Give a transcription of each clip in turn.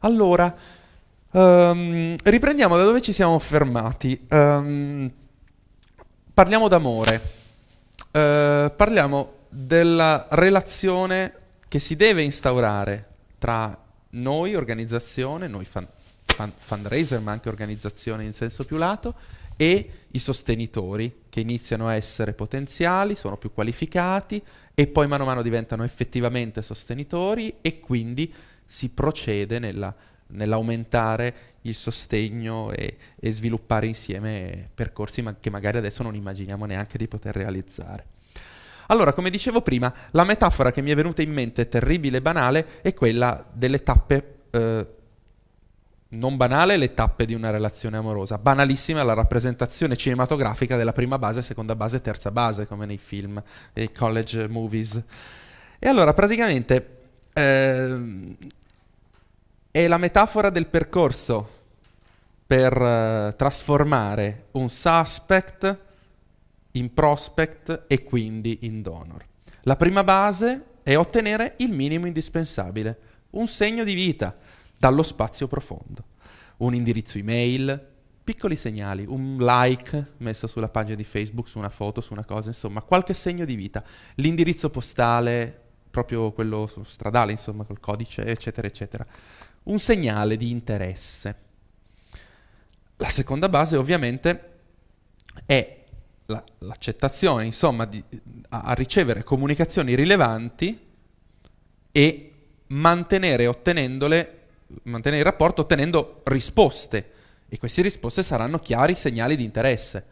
Allora, um, riprendiamo da dove ci siamo fermati. Um, parliamo d'amore, uh, parliamo della relazione che si deve instaurare tra noi, organizzazione, noi fan, fan, fundraiser, ma anche organizzazione in senso più lato, e i sostenitori che iniziano a essere potenziali, sono più qualificati e poi mano a mano diventano effettivamente sostenitori e quindi si procede nella, nell'aumentare il sostegno e, e, sviluppare insieme percorsi ma- che magari adesso non immaginiamo neanche di poter realizzare. Allora, come dicevo prima, la metafora che mi è venuta in mente, terribile e banale, è quella delle tappe eh, non banale, le tappe di una relazione amorosa. Banalissima la rappresentazione cinematografica della prima base, seconda base, terza base, come nei film, nei college movies. E allora, praticamente, eh, è la metafora del percorso per uh, trasformare un suspect in prospect e quindi in donor. La prima base è ottenere il minimo indispensabile, un segno di vita dallo spazio profondo, un indirizzo email, piccoli segnali, un like messo sulla pagina di Facebook, su una foto, su una cosa, insomma, qualche segno di vita, l'indirizzo postale, proprio quello stradale, insomma, col codice, eccetera, eccetera un segnale di interesse. La seconda base ovviamente è la, l'accettazione, insomma, di, a, a ricevere comunicazioni rilevanti e mantenere, mantenere il rapporto ottenendo risposte e queste risposte saranno chiari segnali di interesse.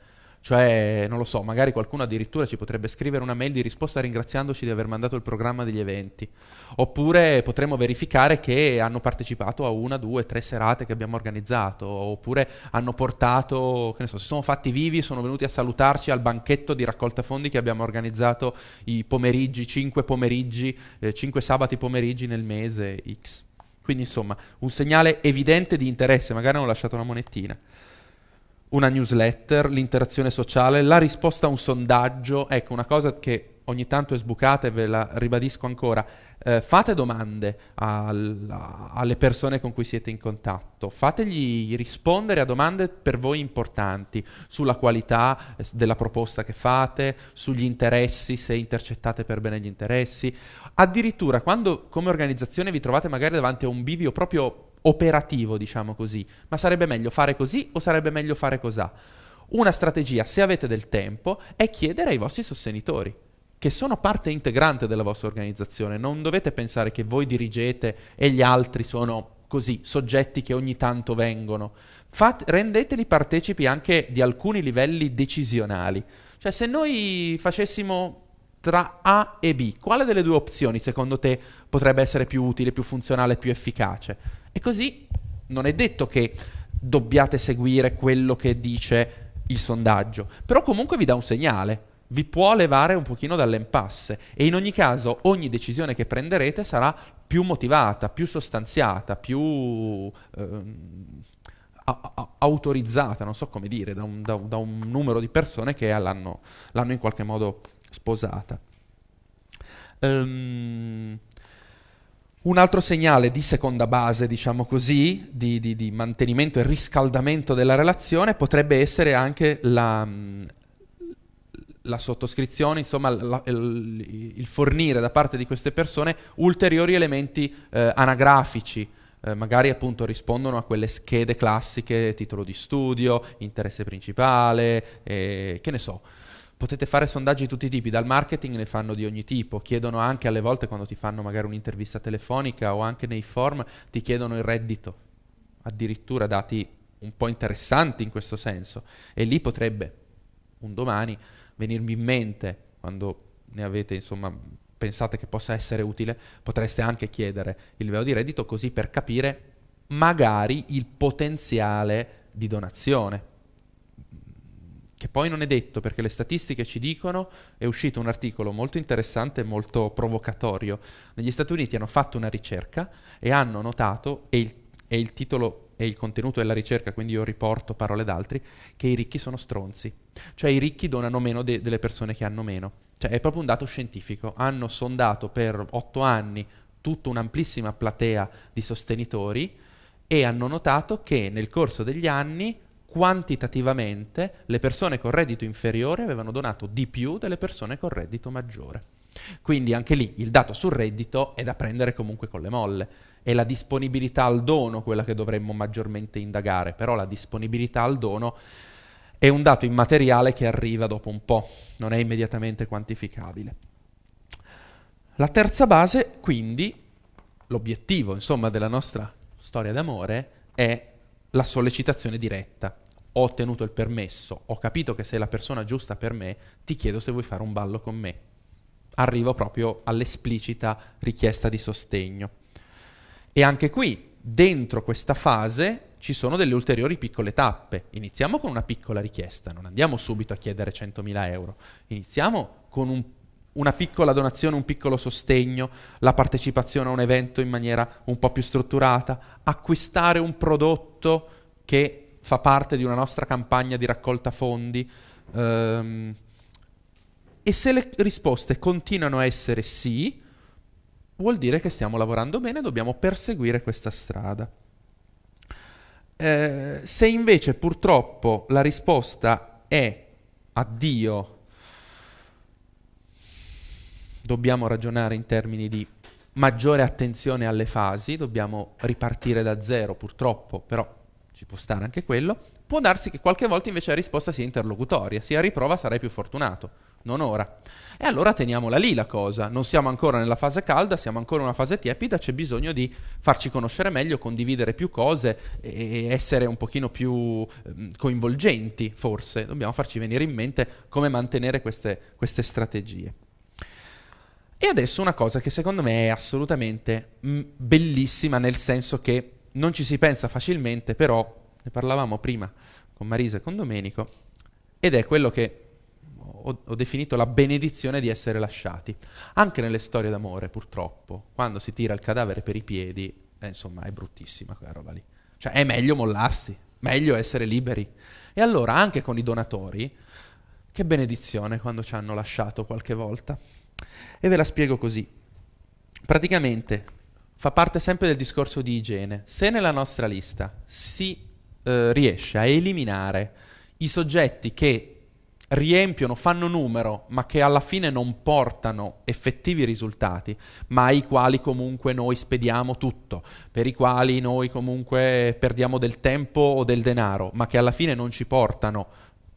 Cioè, non lo so, magari qualcuno addirittura ci potrebbe scrivere una mail di risposta ringraziandoci di aver mandato il programma degli eventi. Oppure potremmo verificare che hanno partecipato a una, due, tre serate che abbiamo organizzato. Oppure hanno portato, che ne so, si sono fatti vivi, sono venuti a salutarci al banchetto di raccolta fondi che abbiamo organizzato i pomeriggi, 5 pomeriggi, eh, 5 sabati pomeriggi nel mese X. Quindi insomma, un segnale evidente di interesse, magari hanno lasciato una monettina una newsletter, l'interazione sociale, la risposta a un sondaggio. Ecco, una cosa che ogni tanto è sbucata e ve la ribadisco ancora. Eh, fate domande alla, alle persone con cui siete in contatto, fategli rispondere a domande per voi importanti sulla qualità eh, della proposta che fate, sugli interessi, se intercettate per bene gli interessi. Addirittura quando come organizzazione vi trovate magari davanti a un bivio proprio operativo, diciamo così. Ma sarebbe meglio fare così o sarebbe meglio fare cos'ha? Una strategia, se avete del tempo, è chiedere ai vostri sostenitori, che sono parte integrante della vostra organizzazione. Non dovete pensare che voi dirigete e gli altri sono così, soggetti che ogni tanto vengono. Fate, rendeteli partecipi anche di alcuni livelli decisionali. Cioè, se noi facessimo tra A e B. Quale delle due opzioni secondo te potrebbe essere più utile, più funzionale, più efficace? E così non è detto che dobbiate seguire quello che dice il sondaggio, però comunque vi dà un segnale, vi può levare un pochino dall'impasse e in ogni caso ogni decisione che prenderete sarà più motivata, più sostanziata, più ehm, a- a- autorizzata, non so come dire, da un, da, da un numero di persone che l'hanno, l'hanno in qualche modo sposata. Um, un altro segnale di seconda base, diciamo così, di, di, di, mantenimento e riscaldamento della relazione potrebbe essere anche la, la sottoscrizione, insomma la, il, il, fornire da parte di queste persone ulteriori elementi eh, anagrafici, eh, magari appunto rispondono a quelle schede classiche, titolo di studio, interesse principale, eh, che ne so potete fare sondaggi di tutti i tipi, dal marketing ne fanno di ogni tipo, chiedono anche alle volte quando ti fanno magari un'intervista telefonica o anche nei form ti chiedono il reddito, addirittura dati un po' interessanti in questo senso e lì potrebbe un domani venirmi in mente quando ne avete insomma pensate che possa essere utile, potreste anche chiedere il livello di reddito così per capire magari il potenziale di donazione che poi non è detto perché le statistiche ci dicono, è uscito un articolo molto interessante e molto provocatorio. Negli Stati Uniti hanno fatto una ricerca e hanno notato, e il, e il titolo e il contenuto della ricerca, quindi io riporto parole d'altri, che i ricchi sono stronzi. Cioè i ricchi donano meno de- delle persone che hanno meno. Cioè è proprio un dato scientifico. Hanno sondato per otto anni tutta un'amplissima platea di sostenitori e hanno notato che nel corso degli anni quantitativamente le persone con reddito inferiore avevano donato di più delle persone con reddito maggiore. Quindi anche lì il dato sul reddito è da prendere comunque con le molle. È la disponibilità al dono quella che dovremmo maggiormente indagare, però la disponibilità al dono è un dato immateriale che arriva dopo un po', non è immediatamente quantificabile. La terza base, quindi, l'obiettivo, insomma, della nostra storia d'amore è la sollecitazione diretta ho ottenuto il permesso, ho capito che sei la persona giusta per me, ti chiedo se vuoi fare un ballo con me. Arrivo proprio all'esplicita richiesta di sostegno. E anche qui, dentro questa fase, ci sono delle ulteriori piccole tappe. Iniziamo con una piccola richiesta, non andiamo subito a chiedere 100.000 euro, iniziamo con un una piccola donazione, un piccolo sostegno, la partecipazione a un evento in maniera un po' più strutturata, acquistare un prodotto che fa parte di una nostra campagna di raccolta fondi. Um, e se le risposte continuano a essere sì, vuol dire che stiamo lavorando bene, dobbiamo perseguire questa strada. Eh, se invece purtroppo la risposta è addio, dobbiamo ragionare in termini di maggiore attenzione alle fasi, dobbiamo ripartire da zero purtroppo, però ci può stare anche quello, può darsi che qualche volta invece la risposta sia interlocutoria, sia riprova sarai più fortunato, non ora. E allora teniamola lì la cosa, non siamo ancora nella fase calda, siamo ancora in una fase tiepida, c'è bisogno di farci conoscere meglio, condividere più cose e essere un pochino più ehm, coinvolgenti forse, dobbiamo farci venire in mente come mantenere queste, queste strategie. E adesso una cosa che secondo me è assolutamente mh, mm, bellissima nel senso che non ci si pensa facilmente, però ne parlavamo prima con Marisa e con Domenico, ed è quello che ho, ho, definito la benedizione di essere lasciati. Anche nelle storie d'amore, purtroppo, quando si tira il cadavere per i piedi, eh, insomma, è bruttissima quella roba lì. Cioè, è meglio mollarsi, meglio essere liberi. E allora, anche con i donatori, che benedizione quando ci hanno lasciato qualche volta. E ve la spiego così. Praticamente fa parte sempre del discorso di igiene. Se nella nostra lista si eh, riesce a eliminare i soggetti che riempiono, fanno numero, ma che alla fine non portano effettivi risultati, ma ai quali comunque noi spediamo tutto, per i quali noi comunque perdiamo del tempo o del denaro, ma che alla fine non ci portano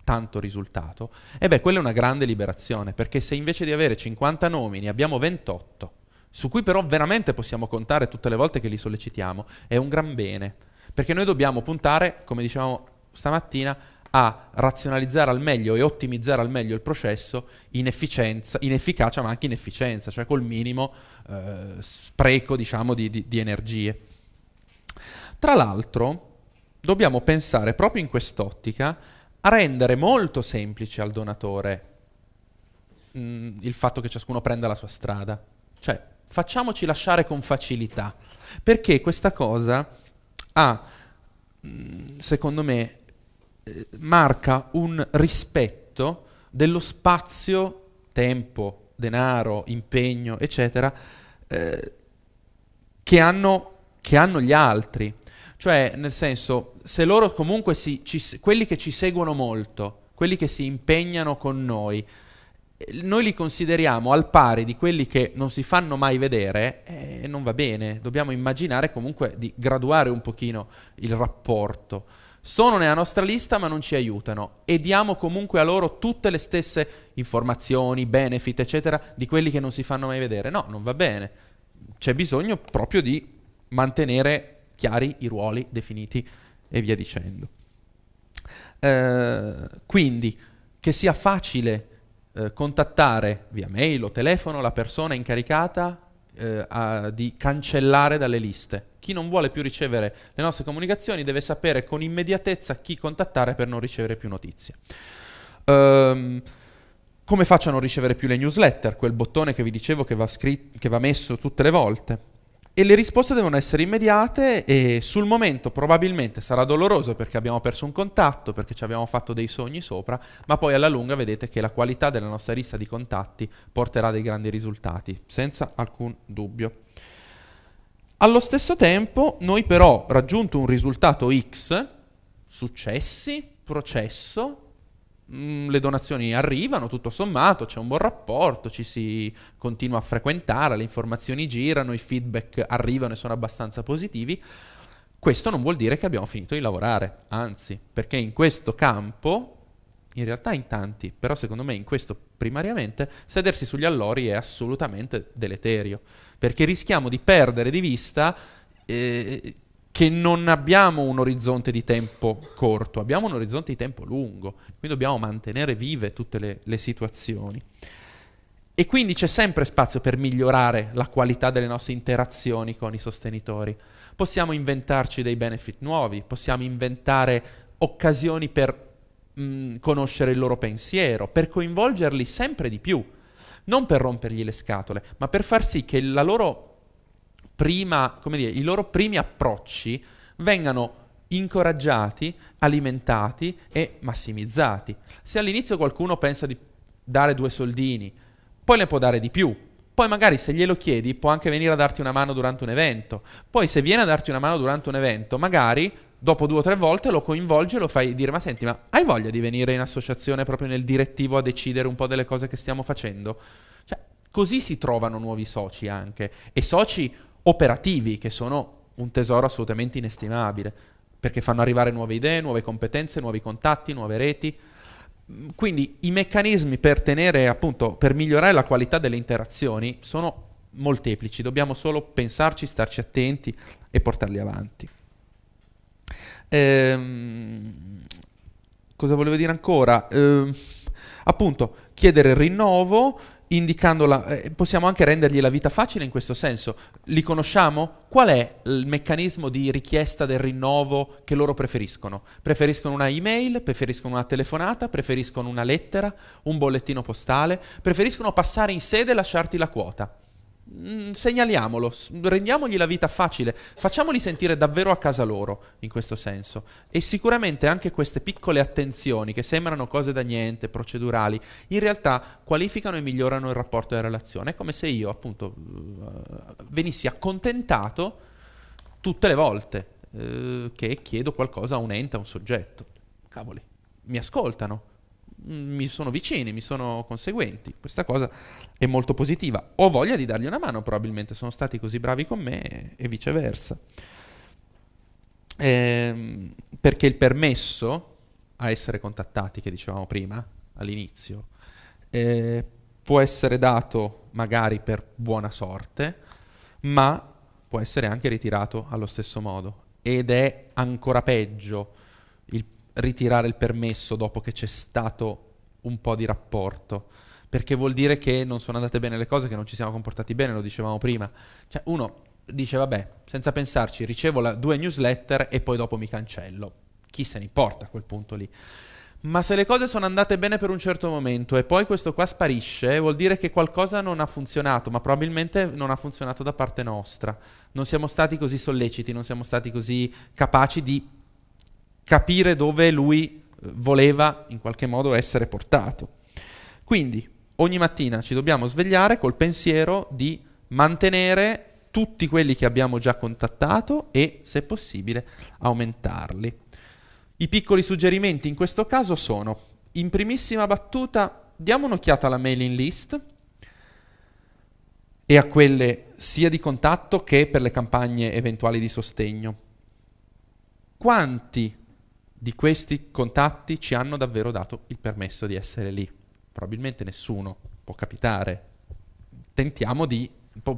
tanto risultato, e beh, quella è una grande liberazione, perché se invece di avere 50 nomi ne abbiamo 28, su cui però veramente possiamo contare tutte le volte che li sollecitiamo, è un gran bene, perché noi dobbiamo puntare, come dicevamo stamattina, a razionalizzare al meglio e ottimizzare al meglio il processo in, in efficacia ma anche in efficienza, cioè col minimo eh, spreco diciamo, di, di, di energie. Tra l'altro dobbiamo pensare proprio in quest'ottica a rendere molto semplice al donatore mh, mm, il fatto che ciascuno prenda la sua strada. Cioè, facciamoci lasciare con facilità, perché questa cosa ha, mm, secondo me, eh, marca un rispetto dello spazio, tempo, denaro, impegno, eccetera, eh, che, hanno, che, hanno, gli altri. Cioè, nel senso, se loro comunque si, ci, quelli che ci seguono molto, quelli che si impegnano con noi, noi li consideriamo al pari di quelli che non si fanno mai vedere eh, e eh, non va bene, dobbiamo immaginare comunque di graduare un pochino il rapporto. Sono nella nostra lista ma non ci aiutano e diamo comunque a loro tutte le stesse informazioni, benefit, eccetera, di quelli che non si fanno mai vedere. No, non va bene. C'è bisogno proprio di mantenere chiari i ruoli definiti e via dicendo. Eh, quindi che sia facile eh, contattare via mail o telefono la persona incaricata eh, a, di cancellare dalle liste. Chi non vuole più ricevere le nostre comunicazioni deve sapere con immediatezza chi contattare per non ricevere più notizie. Um, come faccio a non ricevere più le newsletter? Quel bottone che vi dicevo che va, scritto, che va messo tutte le volte e le risposte devono essere immediate e sul momento probabilmente sarà doloroso perché abbiamo perso un contatto, perché ci abbiamo fatto dei sogni sopra, ma poi alla lunga vedete che la qualità della nostra lista di contatti porterà dei grandi risultati, senza alcun dubbio. Allo stesso tempo, noi però raggiunto un risultato X, successi, processo, Mm, le donazioni arrivano, tutto sommato, c'è un buon rapporto, ci si continua a frequentare, le informazioni girano, i feedback arrivano e sono abbastanza positivi. Questo non vuol dire che abbiamo finito di lavorare, anzi, perché in questo campo, in realtà in tanti, però secondo me in questo primariamente, sedersi sugli allori è assolutamente deleterio, perché rischiamo di perdere di vista eh, che non abbiamo un orizzonte di tempo corto, abbiamo un orizzonte di tempo lungo, quindi dobbiamo mantenere vive tutte le, le situazioni. E quindi c'è sempre spazio per migliorare la qualità delle nostre interazioni con i sostenitori. Possiamo inventarci dei benefit nuovi, possiamo inventare occasioni per mh, mm, conoscere il loro pensiero, per coinvolgerli sempre di più, non per rompergli le scatole, ma per far sì che la loro prima, come dire, i loro primi approcci vengano incoraggiati, alimentati e massimizzati. Se all'inizio qualcuno pensa di dare due soldini, poi ne può dare di più. Poi magari se glielo chiedi può anche venire a darti una mano durante un evento. Poi se viene a darti una mano durante un evento, magari dopo due o tre volte lo coinvolge e lo fai dire ma senti ma hai voglia di venire in associazione proprio nel direttivo a decidere un po' delle cose che stiamo facendo? Cioè, così si trovano nuovi soci anche. E soci operativi, che sono un tesoro assolutamente inestimabile, perché fanno arrivare nuove idee, nuove competenze, nuovi contatti, nuove reti. Mm, quindi i meccanismi per tenere, appunto, per migliorare la qualità delle interazioni sono molteplici, dobbiamo solo pensarci, starci attenti e portarli avanti. Ehm, cosa volevo dire ancora? Ehm, appunto, chiedere il rinnovo, indicandola, eh, possiamo anche rendergli la vita facile in questo senso. Li conosciamo? Qual è il meccanismo di richiesta del rinnovo che loro preferiscono? Preferiscono una email, preferiscono una telefonata, preferiscono una lettera, un bollettino postale, preferiscono passare in sede e lasciarti la quota. Mm, segnaliamolo, rendiamogli la vita facile, facciamoli sentire davvero a casa loro in questo senso. E sicuramente anche queste piccole attenzioni che sembrano cose da niente, procedurali, in realtà qualificano e migliorano il rapporto e la relazione. È come se io appunto eh, venissi accontentato tutte le volte eh, che chiedo qualcosa a un ente, a un soggetto. Cavoli, mi ascoltano, mi sono vicini, mi sono conseguenti. Questa cosa è molto positiva. Ho voglia di dargli una mano, probabilmente sono stati così bravi con me e viceversa. Ehm, perché il permesso a essere contattati, che dicevamo prima all'inizio, eh, può essere dato magari per buona sorte, ma può essere anche ritirato allo stesso modo. Ed è ancora peggio il ritirare il permesso dopo che c'è stato un po' di rapporto, perché vuol dire che non sono andate bene le cose, che non ci siamo comportati bene, lo dicevamo prima. Cioè uno dice vabbè, senza pensarci, ricevo la, due newsletter e poi dopo mi cancello. Chi se ne importa a quel punto lì. Ma se le cose sono andate bene per un certo momento e poi questo qua sparisce, vuol dire che qualcosa non ha funzionato, ma probabilmente non ha funzionato da parte nostra. Non siamo stati così solleciti, non siamo stati così capaci di capire dove lui eh, voleva in qualche modo essere portato. Quindi ogni mattina ci dobbiamo svegliare col pensiero di mantenere tutti quelli che abbiamo già contattato e, se possibile, aumentarli. I piccoli suggerimenti in questo caso sono, in primissima battuta, diamo un'occhiata alla mailing list e a quelle sia di contatto che per le campagne eventuali di sostegno. Quanti di questi contatti ci hanno davvero dato il permesso di essere lì. Probabilmente nessuno, può capitare. Tentiamo di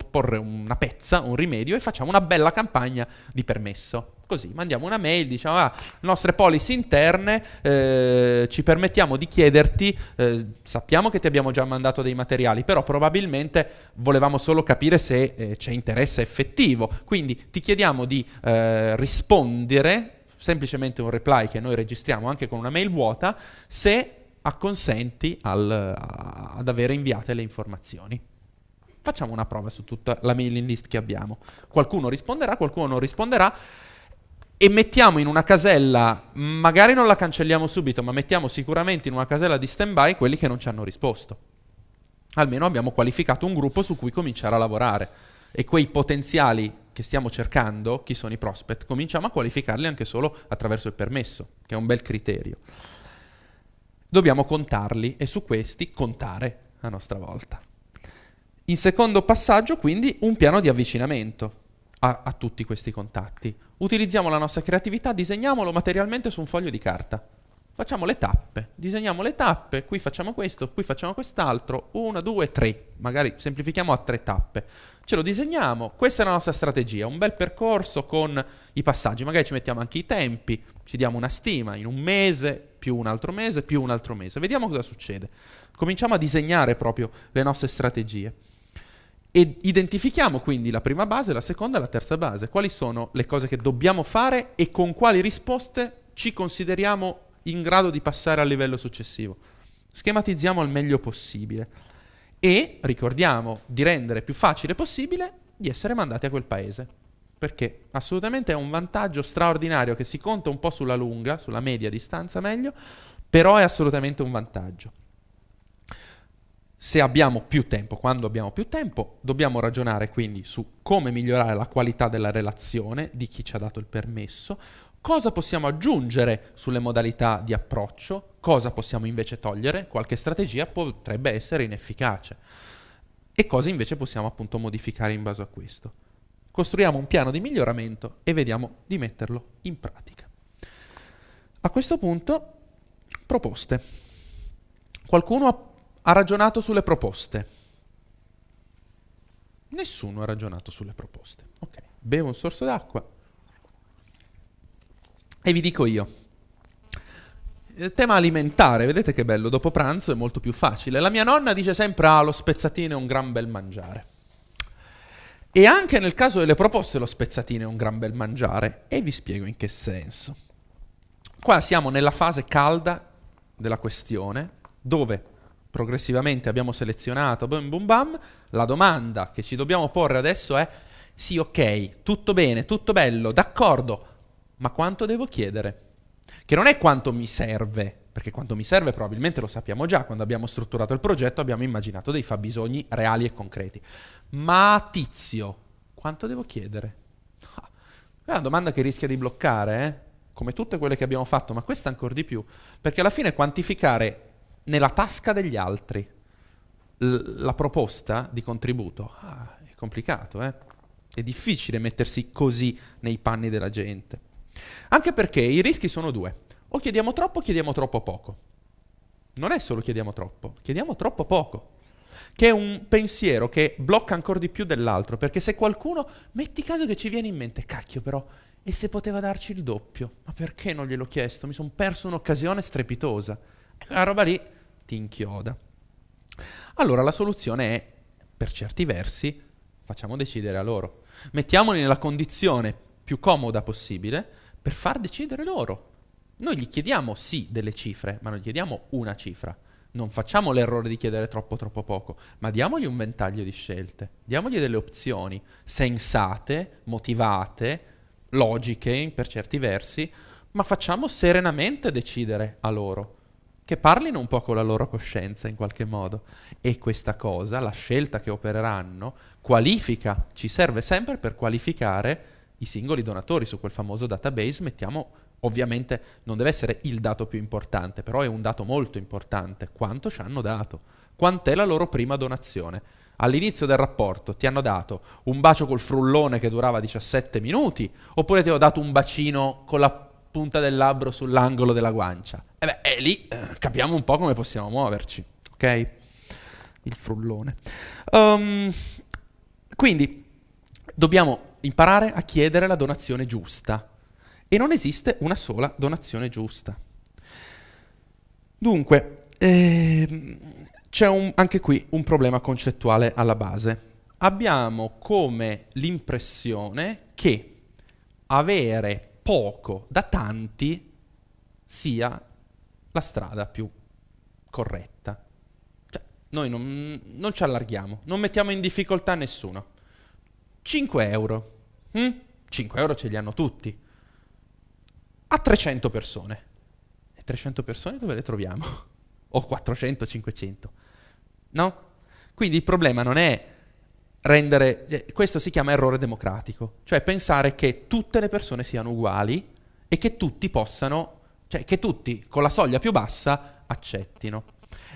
porre una pezza, un rimedio e facciamo una bella campagna di permesso. Così mandiamo una mail, diciamo, ah, nostre policy interne, eh, ci permettiamo di chiederti, eh, sappiamo che ti abbiamo già mandato dei materiali, però probabilmente volevamo solo capire se eh, c'è interesse effettivo. Quindi ti chiediamo di eh, rispondere semplicemente un reply che noi registriamo anche con una mail vuota se acconsenti al, a, ad avere inviate le informazioni. Facciamo una prova su tutta la mailing list che abbiamo. Qualcuno risponderà, qualcuno non risponderà e mettiamo in una casella, magari non la cancelliamo subito, ma mettiamo sicuramente in una casella di stand-by quelli che non ci hanno risposto. Almeno abbiamo qualificato un gruppo su cui cominciare a lavorare e quei potenziali che stiamo cercando, chi sono i prospect, cominciamo a qualificarli anche solo attraverso il permesso, che è un bel criterio. Dobbiamo contarli e su questi contare a nostra volta. In secondo passaggio, quindi, un piano di avvicinamento a, a tutti questi contatti. Utilizziamo la nostra creatività, disegniamolo materialmente su un foglio di carta facciamo le tappe, disegniamo le tappe, qui facciamo questo, qui facciamo quest'altro, una, due, tre, magari semplifichiamo a tre tappe ce lo disegniamo, questa è la nostra strategia, un bel percorso con i passaggi, magari ci mettiamo anche i tempi, ci diamo una stima in un mese, più un altro mese, più un altro mese, vediamo cosa succede. Cominciamo a disegnare proprio le nostre strategie e identifichiamo quindi la prima base, la seconda e la terza base, quali sono le cose che dobbiamo fare e con quali risposte ci consideriamo in grado di passare al livello successivo. Schematizziamo al meglio possibile e, ricordiamo, di rendere più facile possibile di essere mandati a quel paese. Perché assolutamente è un vantaggio straordinario che si conta un po' sulla lunga, sulla media distanza meglio, però è assolutamente un vantaggio. Se abbiamo più tempo, quando abbiamo più tempo, dobbiamo ragionare quindi su come migliorare la qualità della relazione di chi ci ha dato il permesso, Cosa possiamo aggiungere sulle modalità di approccio? Cosa possiamo invece togliere? Qualche strategia potrebbe essere inefficace. E cosa invece possiamo appunto modificare in base a questo? Costruiamo un piano di miglioramento e vediamo di metterlo in pratica. A questo punto, proposte. Qualcuno ha, ha ragionato sulle proposte. Nessuno ha ragionato sulle proposte. Ok, bevo un sorso d'acqua e vi dico io. Il eh, tema alimentare, vedete che bello, dopo pranzo è molto più facile. La mia nonna dice sempre, ah, lo spezzatino è un gran bel mangiare. E anche nel caso delle proposte lo spezzatino è un gran bel mangiare. E vi spiego in che senso. Qua siamo nella fase calda della questione, dove progressivamente abbiamo selezionato bum bum bam, la domanda che ci dobbiamo porre adesso è sì, ok, tutto bene, tutto bello, d'accordo, ma quanto devo chiedere? Che non è quanto mi serve, perché quanto mi serve probabilmente lo sappiamo già, quando abbiamo strutturato il progetto abbiamo immaginato dei fabbisogni reali e concreti. Ma tizio, quanto devo chiedere? Ah, è una domanda che rischia di bloccare, eh? come tutte quelle che abbiamo fatto, ma questa ancora di più, perché alla fine quantificare nella tasca degli altri l- la proposta di contributo ah, è complicato, eh? è difficile mettersi così nei panni della gente. Anche perché i rischi sono due. O chiediamo troppo o chiediamo troppo poco. Non è solo chiediamo troppo, chiediamo troppo poco. Che è un pensiero che blocca ancora di più dell'altro, perché se qualcuno, metti caso che ci viene in mente, cacchio però, e se poteva darci il doppio? Ma perché non gliel'ho chiesto? Mi sono perso un'occasione strepitosa. La roba lì ti inchioda. Allora la soluzione è, per certi versi, facciamo decidere a loro. Mettiamoli nella condizione più comoda possibile per far decidere loro. Noi gli chiediamo sì delle cifre, ma non gli chiediamo una cifra. Non facciamo l'errore di chiedere troppo troppo poco, ma diamogli un ventaglio di scelte, diamogli delle opzioni sensate, motivate, logiche per certi versi, ma facciamo serenamente decidere a loro, che parlino un po' con la loro coscienza in qualche modo. E questa cosa, la scelta che opereranno, qualifica, ci serve sempre per qualificare i singoli donatori su quel famoso database, mettiamo ovviamente non deve essere il dato più importante, però è un dato molto importante, quanto ci hanno dato, quant'è la loro prima donazione. All'inizio del rapporto ti hanno dato un bacio col frullone che durava 17 minuti, oppure ti ho dato un bacino con la punta del labbro sull'angolo della guancia. E eh beh, è eh, lì eh, capiamo un po' come possiamo muoverci, ok? Il frullone. Um, quindi dobbiamo imparare a chiedere la donazione giusta. E non esiste una sola donazione giusta. Dunque, ehm, c'è un, anche qui un problema concettuale alla base. Abbiamo come l'impressione che avere poco da tanti sia la strada più corretta. Cioè, noi non, non ci allarghiamo, non mettiamo in difficoltà nessuno. 5 euro. Mm? Hm? 5 euro ce li hanno tutti. A 300 persone. E 300 persone dove le troviamo? o 400, 500. No? Quindi il problema non è rendere... Eh, questo si chiama errore democratico. Cioè pensare che tutte le persone siano uguali e che tutti possano... Cioè che tutti con la soglia più bassa accettino.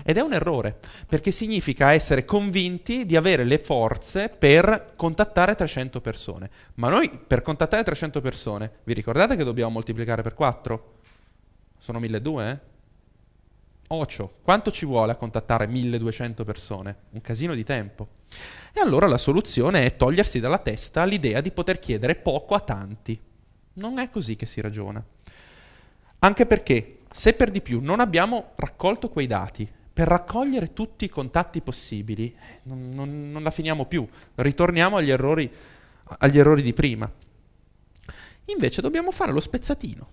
Ed è un errore, perché significa essere convinti di avere le forze per contattare 300 persone. Ma noi per contattare 300 persone, vi ricordate che dobbiamo moltiplicare per 4? Sono 1200, eh? Ocio, quanto ci vuole a contattare 1200 persone? Un casino di tempo. E allora la soluzione è togliersi dalla testa l'idea di poter chiedere poco a tanti. Non è così che si ragiona. Anche perché, se per di più non abbiamo raccolto quei dati per raccogliere tutti i contatti possibili, non, non, non la finiamo più, ritorniamo agli errori, agli errori di prima. Invece dobbiamo fare lo spezzatino,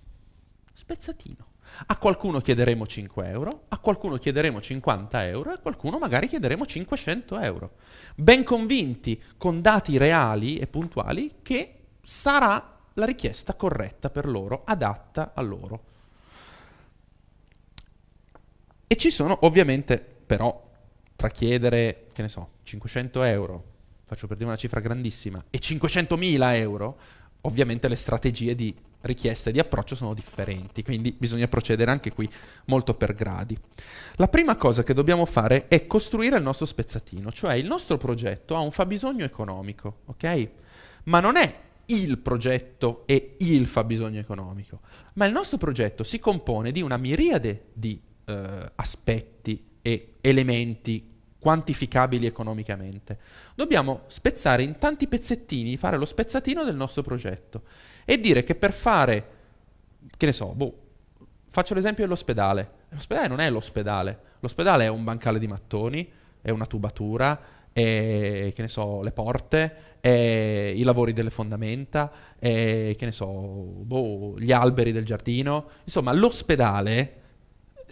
spezzatino. A qualcuno chiederemo 5 euro, a qualcuno chiederemo 50 euro e a qualcuno magari chiederemo 500 euro. Ben convinti, con dati reali e puntuali, che sarà la richiesta corretta per loro, adatta a loro. E ci sono ovviamente però tra chiedere, che ne so, 500 euro, faccio per dire una cifra grandissima, e 500.000 euro, ovviamente le strategie di richiesta e di approccio sono differenti, quindi bisogna procedere anche qui molto per gradi. La prima cosa che dobbiamo fare è costruire il nostro spezzatino, cioè il nostro progetto ha un fabbisogno economico, ok? Ma non è il progetto e il fabbisogno economico, ma il nostro progetto si compone di una miriade di eh, aspetti e elementi quantificabili economicamente. Dobbiamo spezzare in tanti pezzettini, fare lo spezzatino del nostro progetto e dire che per fare, che ne so, boh, faccio l'esempio dell'ospedale. L'ospedale non è l'ospedale, l'ospedale è un bancale di mattoni, è una tubatura, è, che ne so, le porte, è i lavori delle fondamenta, è, che ne so, boh, gli alberi del giardino. Insomma, l'ospedale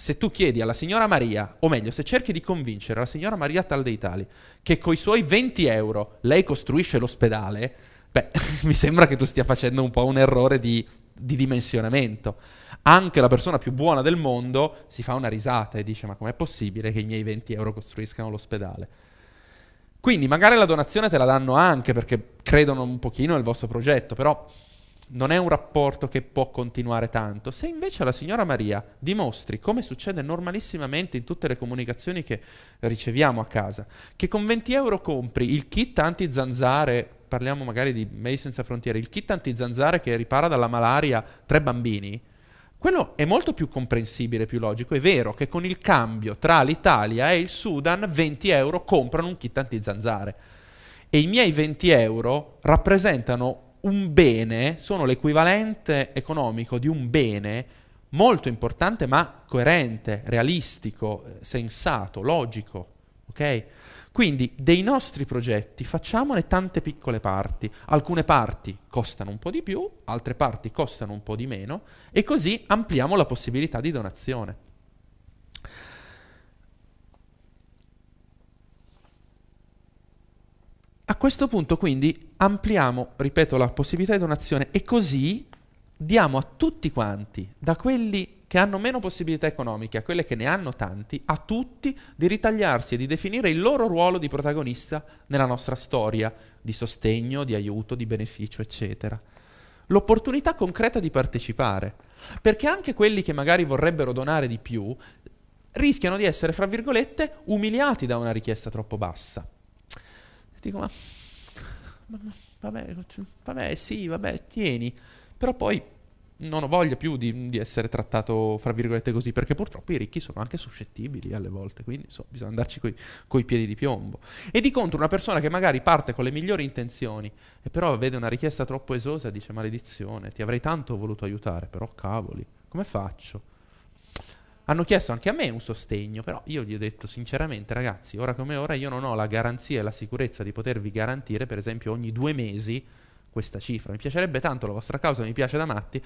se tu chiedi alla signora Maria, o meglio, se cerchi di convincere la signora Maria Tal dei Tali che coi suoi 20 euro lei costruisce l'ospedale, beh, mi sembra che tu stia facendo un po' un errore di, di dimensionamento. Anche la persona più buona del mondo si fa una risata e dice: Ma com'è possibile che i miei 20 euro costruiscano l'ospedale? Quindi magari la donazione te la danno anche perché credono un pochino nel vostro progetto, però non è un rapporto che può continuare tanto. Se invece la signora Maria dimostri, come succede normalissimamente in tutte le comunicazioni che riceviamo a casa, che con 20 euro compri il kit anti-zanzare, parliamo magari di Medici Senza Frontiere, il kit anti-zanzare che ripara dalla malaria tre bambini, quello è molto più comprensibile, più logico. È vero che con il cambio tra l'Italia e il Sudan 20 euro comprano un kit anti-zanzare. E i miei 20 euro rappresentano un bene, sono l'equivalente economico di un bene molto importante ma coerente, realistico, eh, sensato, logico. Okay? Quindi dei nostri progetti facciamone tante piccole parti. Alcune parti costano un po' di più, altre parti costano un po' di meno e così ampliamo la possibilità di donazione. A questo punto quindi ampliamo, ripeto, la possibilità di donazione e così diamo a tutti quanti, da quelli che hanno meno possibilità economiche a quelle che ne hanno tanti, a tutti di ritagliarsi e di definire il loro ruolo di protagonista nella nostra storia, di sostegno, di aiuto, di beneficio, eccetera. L'opportunità concreta di partecipare, perché anche quelli che magari vorrebbero donare di più rischiano di essere, fra virgolette, umiliati da una richiesta troppo bassa. Dico, ma, ma, ma vabbè, vabbè, sì, vabbè, tieni. Però poi non ho voglia più di, di, essere trattato, fra virgolette, così, perché purtroppo i ricchi sono anche suscettibili alle volte, quindi so, bisogna andarci coi, coi, piedi di piombo. E di contro una persona che magari parte con le migliori intenzioni e però vede una richiesta troppo esosa dice maledizione, ti avrei tanto voluto aiutare, però cavoli, come faccio? Hanno chiesto anche a me un sostegno, però io gli ho detto sinceramente ragazzi, ora come ora io non ho la garanzia e la sicurezza di potervi garantire per esempio ogni due mesi questa cifra. Mi piacerebbe tanto la vostra causa, mi piace da matti,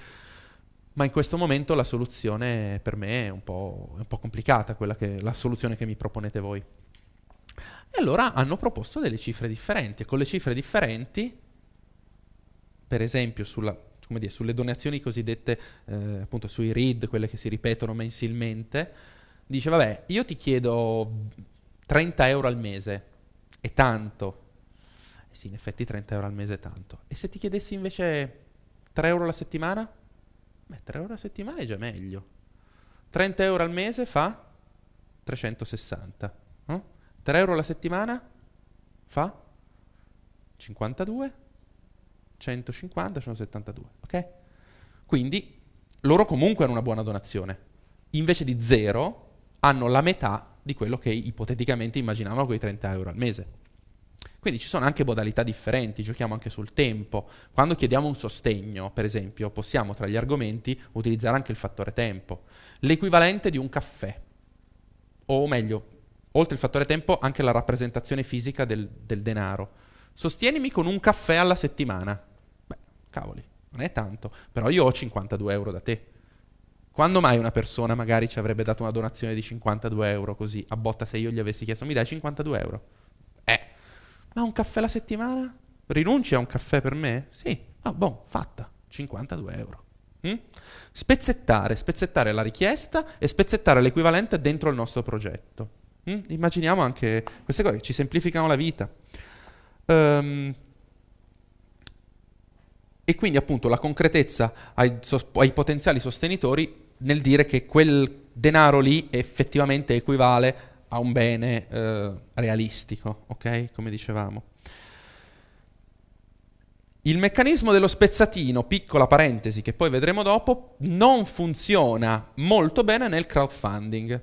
ma in questo momento la soluzione per me è un po', è un po complicata, quella che, la soluzione che mi proponete voi. E allora hanno proposto delle cifre differenti e con le cifre differenti, per esempio sulla come dire, sulle donazioni cosiddette, eh, appunto sui read, quelle che si ripetono mensilmente, dice vabbè, io ti chiedo 30 euro al mese, è tanto. Eh sì, in effetti 30 euro al mese è tanto. E se ti chiedessi invece 3 euro la settimana? Beh, 3 euro la settimana è già meglio. 30 euro al mese fa 360. Eh? 3 euro la settimana fa 52. 150 sono 72, ok? Quindi loro comunque hanno una buona donazione. Invece di zero hanno la metà di quello che ipoteticamente immaginavano quei 30 euro al mese. Quindi ci sono anche modalità differenti, giochiamo anche sul tempo. Quando chiediamo un sostegno, per esempio, possiamo tra gli argomenti utilizzare anche il fattore tempo, l'equivalente di un caffè, o meglio, oltre il fattore tempo anche la rappresentazione fisica del, del denaro. Sostienimi con un caffè alla settimana. Beh, cavoli, non è tanto, però io ho 52 euro da te. Quando mai una persona magari ci avrebbe dato una donazione di 52 euro così, a botta se io gli avessi chiesto mi dai 52 euro? Eh, ma un caffè alla settimana? Rinunci a un caffè per me? Sì, ah, boh, fatta, 52 euro. Mm? Spezzettare, spezzettare la richiesta e spezzettare l'equivalente dentro il nostro progetto. Mm? Immaginiamo anche queste cose che ci semplificano la vita. Um, e quindi appunto la concretezza ai, ai, potenziali sostenitori nel dire che quel denaro lì effettivamente equivale a un bene eh, realistico, ok? Come dicevamo. Il meccanismo dello spezzatino, piccola parentesi che poi vedremo dopo, non funziona molto bene nel crowdfunding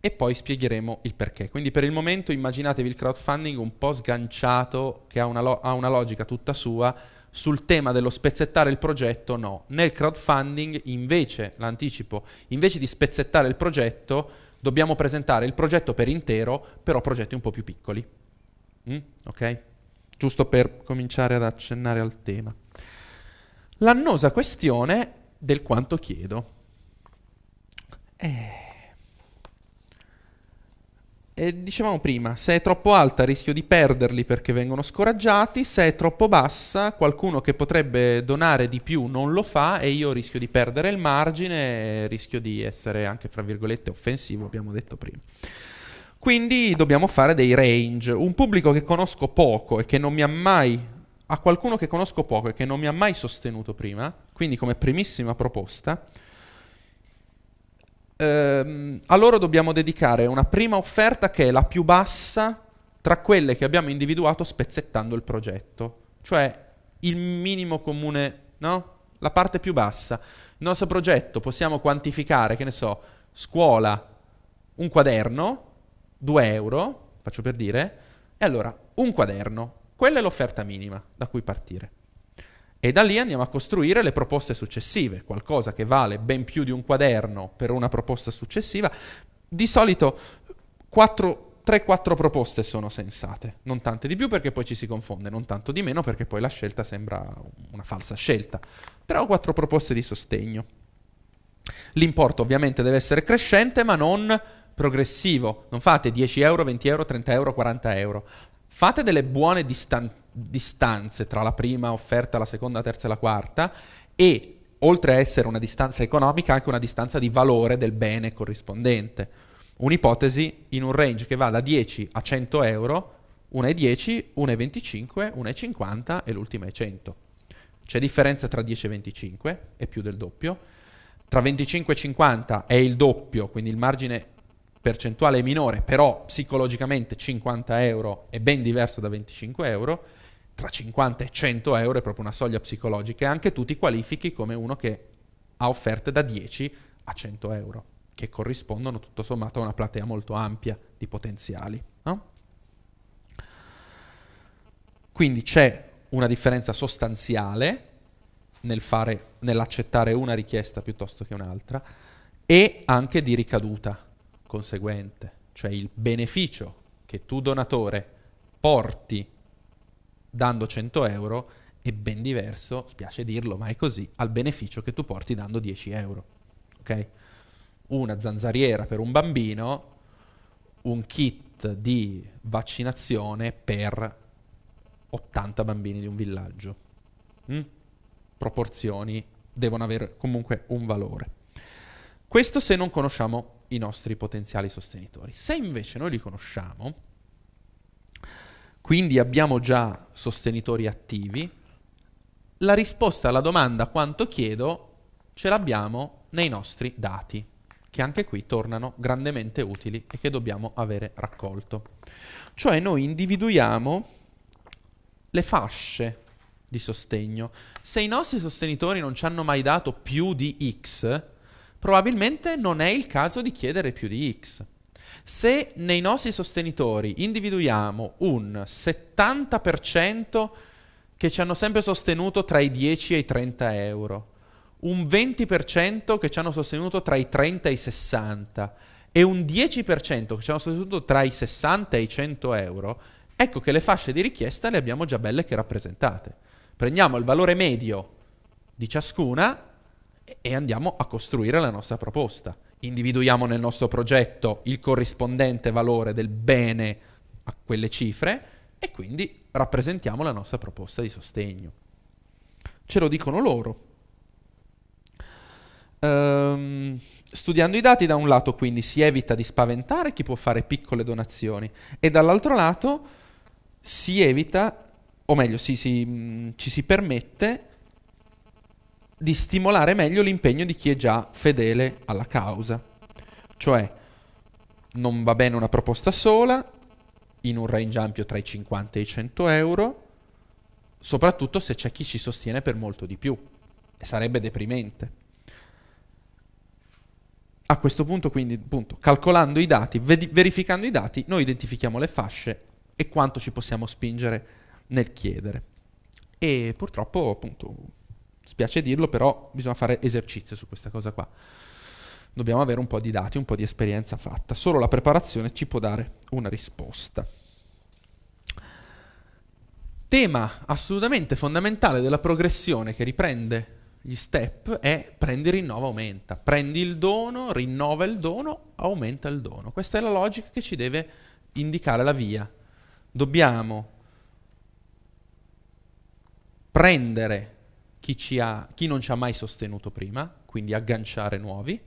e poi spiegheremo il perché. Quindi per il momento immaginatevi il crowdfunding un po' sganciato, che ha una, lo- ha una logica tutta sua, sul tema dello spezzettare il progetto no. Nel crowdfunding invece, l'anticipo, invece di spezzettare il progetto, dobbiamo presentare il progetto per intero, però progetti un po' più piccoli. Mm? Ok? Giusto per cominciare ad accennare al tema. L'annosa questione del quanto chiedo. Eh e dicevamo prima, se è troppo alta rischio di perderli perché vengono scoraggiati, se è troppo bassa qualcuno che potrebbe donare di più non lo fa e io rischio di perdere il margine, rischio di essere anche fra virgolette offensivo, abbiamo detto prima. Quindi dobbiamo fare dei range. Un pubblico che conosco poco e che non mi ha mai... a qualcuno che conosco poco e che non mi ha mai sostenuto prima, quindi come primissima proposta, ehm, a loro dobbiamo dedicare una prima offerta che è la più bassa tra quelle che abbiamo individuato spezzettando il progetto, cioè il minimo comune, no? La parte più bassa. Il nostro progetto possiamo quantificare, che ne so, scuola, un quaderno, 2 euro, faccio per dire, e allora un quaderno, quella è l'offerta minima da cui partire. E da lì andiamo a costruire le proposte successive, qualcosa che vale ben più di un quaderno per una proposta successiva. Di solito 3-4 proposte sono sensate, non tante di più perché poi ci si confonde, non tanto di meno perché poi la scelta sembra una falsa scelta, però 4 proposte di sostegno. L'importo ovviamente deve essere crescente ma non progressivo, non fate 10 euro, 20 euro, 30 euro, 40 euro, fate delle buone distan- distanze tra la prima offerta, la seconda, la terza e la quarta e oltre a essere una distanza economica anche una distanza di valore del bene corrispondente. Un'ipotesi in un range che va da 10 a 100 euro, una è 10, una è 25, una è 50 e l'ultima è 100. C'è differenza tra 10 e 25, è più del doppio. Tra 25 e 50 è il doppio, quindi il margine percentuale minore, però psicologicamente 50 euro è ben diverso da 25 euro, tra 50 e 100 euro è proprio una soglia psicologica e anche tu ti qualifichi come uno che ha offerte da 10 a 100 euro, che corrispondono tutto sommato a una platea molto ampia di potenziali. No? Quindi c'è una differenza sostanziale nel fare, nell'accettare una richiesta piuttosto che un'altra e anche di ricaduta conseguente, cioè il beneficio che tu donatore porti dando 100 euro è ben diverso, spiace dirlo, ma è così, al beneficio che tu porti dando 10 euro. Okay? Una zanzariera per un bambino, un kit di vaccinazione per 80 bambini di un villaggio. Mm? Proporzioni devono avere comunque un valore. Questo se non conosciamo i nostri potenziali sostenitori. Se invece noi li conosciamo, quindi abbiamo già sostenitori attivi, la risposta alla domanda quanto chiedo ce l'abbiamo nei nostri dati, che anche qui tornano grandemente utili e che dobbiamo avere raccolto. Cioè noi individuiamo le fasce di sostegno. Se i nostri sostenitori non ci hanno mai dato più di X, probabilmente non è il caso di chiedere più di X. Se nei nostri sostenitori individuiamo un 70% che ci hanno sempre sostenuto tra i 10 e i 30 euro, un 20% che ci hanno sostenuto tra i 30 e i 60 e un 10% che ci hanno sostenuto tra i 60 e i 100 euro, ecco che le fasce di richiesta le abbiamo già belle che rappresentate. Prendiamo il valore medio di ciascuna e andiamo a costruire la nostra proposta. Individuiamo nel nostro progetto il corrispondente valore del bene a quelle cifre e quindi rappresentiamo la nostra proposta di sostegno. Ce lo dicono loro. Um, studiando i dati da un lato quindi si evita di spaventare chi può fare piccole donazioni e dall'altro lato si evita, o meglio si, si, mh, ci si permette di stimolare meglio l'impegno di chi è già fedele alla causa. Cioè, non va bene una proposta sola, in un range ampio tra i 50 e i 100 euro, soprattutto se c'è chi ci sostiene per molto di più. E sarebbe deprimente. A questo punto, quindi, punto, calcolando i dati, verificando i dati, noi identifichiamo le fasce e quanto ci possiamo spingere nel chiedere. E purtroppo, appunto, Spiace dirlo, però bisogna fare esercizio su questa cosa qua. Dobbiamo avere un po' di dati, un po' di esperienza fatta. Solo la preparazione ci può dare una risposta. Tema assolutamente fondamentale della progressione che riprende gli step è prendi, rinnova, aumenta. Prendi il dono, rinnova il dono, aumenta il dono. Questa è la logica che ci deve indicare la via. Dobbiamo prendere chi, ha, chi non ci ha mai sostenuto prima, quindi agganciare nuovi.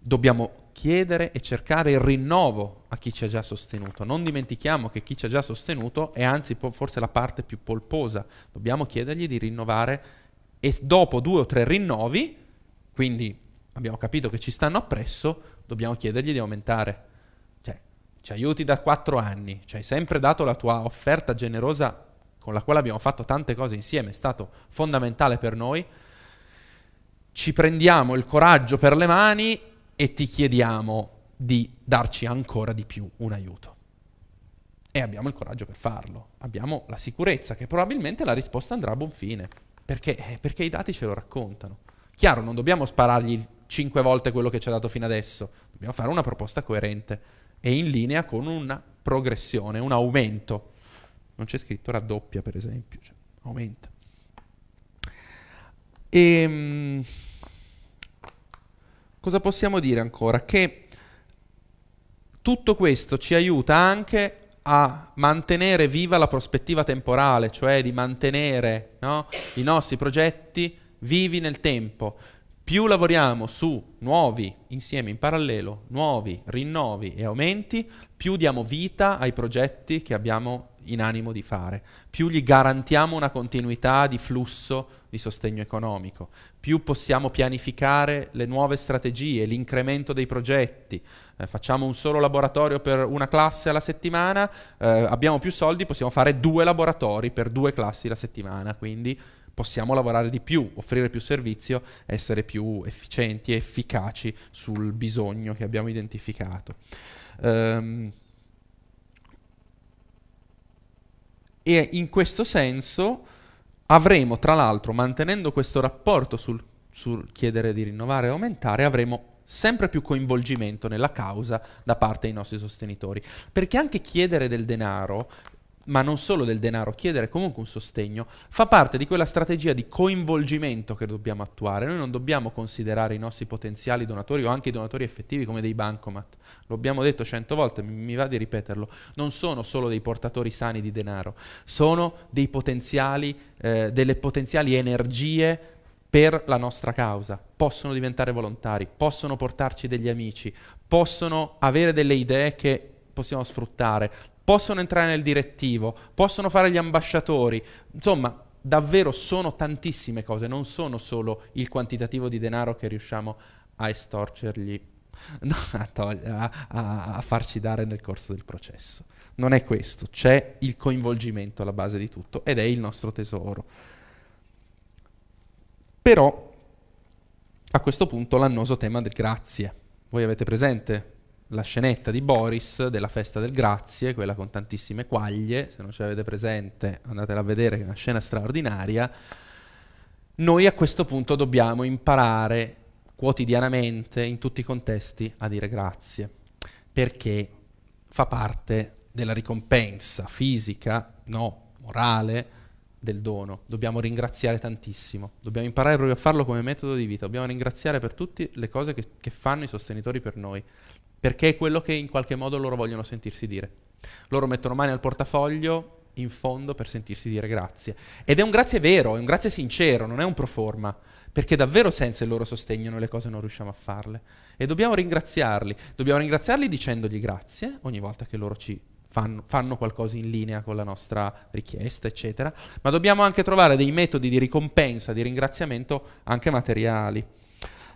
Dobbiamo chiedere e cercare il rinnovo a chi ci ha già sostenuto. Non dimentichiamo che chi ci ha già sostenuto è anzi po- forse la parte più polposa. Dobbiamo chiedergli di rinnovare e dopo due o tre rinnovi, quindi abbiamo capito che ci stanno appresso, dobbiamo chiedergli di aumentare. Cioè, ci aiuti da quattro anni, ci hai sempre dato la tua offerta generosa con la quale abbiamo fatto tante cose insieme, è stato fondamentale per noi, ci prendiamo il coraggio per le mani e ti chiediamo di darci ancora di più un aiuto. E abbiamo il coraggio per farlo, abbiamo la sicurezza che probabilmente la risposta andrà a buon fine, perché, eh, perché i dati ce lo raccontano. Chiaro, non dobbiamo sparargli cinque volte quello che ci ha dato fino adesso, dobbiamo fare una proposta coerente e in linea con una progressione, un aumento non c'è scritto raddoppia per esempio, cioè, aumenta. E, ehm, cosa possiamo dire ancora? Che tutto questo ci aiuta anche a mantenere viva la prospettiva temporale, cioè di mantenere no, i nostri progetti vivi nel tempo. Più lavoriamo su nuovi insieme in parallelo, nuovi rinnovi e aumenti, più diamo vita ai progetti che abbiamo in animo di fare, più gli garantiamo una continuità di flusso di sostegno economico, più possiamo pianificare le nuove strategie, l'incremento dei progetti, eh, facciamo un solo laboratorio per una classe alla settimana, eh, abbiamo più soldi, possiamo fare due laboratori per due classi la settimana, quindi possiamo lavorare di più, offrire più servizio, essere più efficienti e efficaci sul bisogno che abbiamo identificato. Um, e in questo senso avremo, tra l'altro, mantenendo questo rapporto sul, sul chiedere di rinnovare e aumentare, avremo sempre più coinvolgimento nella causa da parte dei nostri sostenitori. Perché anche chiedere del denaro ma non solo del denaro, chiedere comunque un sostegno, fa parte di quella strategia di coinvolgimento che dobbiamo attuare. Noi non dobbiamo considerare i nostri potenziali donatori o anche i donatori effettivi come dei bancomat. L'abbiamo detto cento volte, mi va di ripeterlo. Non sono solo dei portatori sani di denaro, sono potenziali, eh, delle potenziali energie per la nostra causa. Possono diventare volontari, possono portarci degli amici, possono avere delle idee che possiamo sfruttare, possono entrare nel direttivo, possono fare gli ambasciatori, insomma davvero sono tantissime cose, non sono solo il quantitativo di denaro che riusciamo a estorcergli, a, togli- a, a, a farci dare nel corso del processo. Non è questo, c'è il coinvolgimento alla base di tutto ed è il nostro tesoro. Però a questo punto l'annoso tema del grazie. Voi avete presente la scenetta di Boris della festa del grazie, quella con tantissime quaglie, se non ce l'avete presente andatela a vedere, è una scena straordinaria, noi a questo punto dobbiamo imparare quotidianamente, in tutti i contesti, a dire grazie, perché fa parte della ricompensa fisica, no, morale, del dono. Dobbiamo ringraziare tantissimo, dobbiamo imparare proprio a farlo come metodo di vita, dobbiamo ringraziare per tutte le cose che, che fanno i sostenitori per noi perché è quello che in qualche modo loro vogliono sentirsi dire. Loro mettono mani al portafoglio in fondo per sentirsi dire grazie. Ed è un grazie vero, è un grazie sincero, non è un pro forma, perché davvero senza il loro sostegno noi le cose non riusciamo a farle. E dobbiamo ringraziarli, dobbiamo ringraziarli dicendogli grazie ogni volta che loro ci fanno, fanno qualcosa in linea con la nostra richiesta, eccetera, ma dobbiamo anche trovare dei metodi di ricompensa, di ringraziamento anche materiali.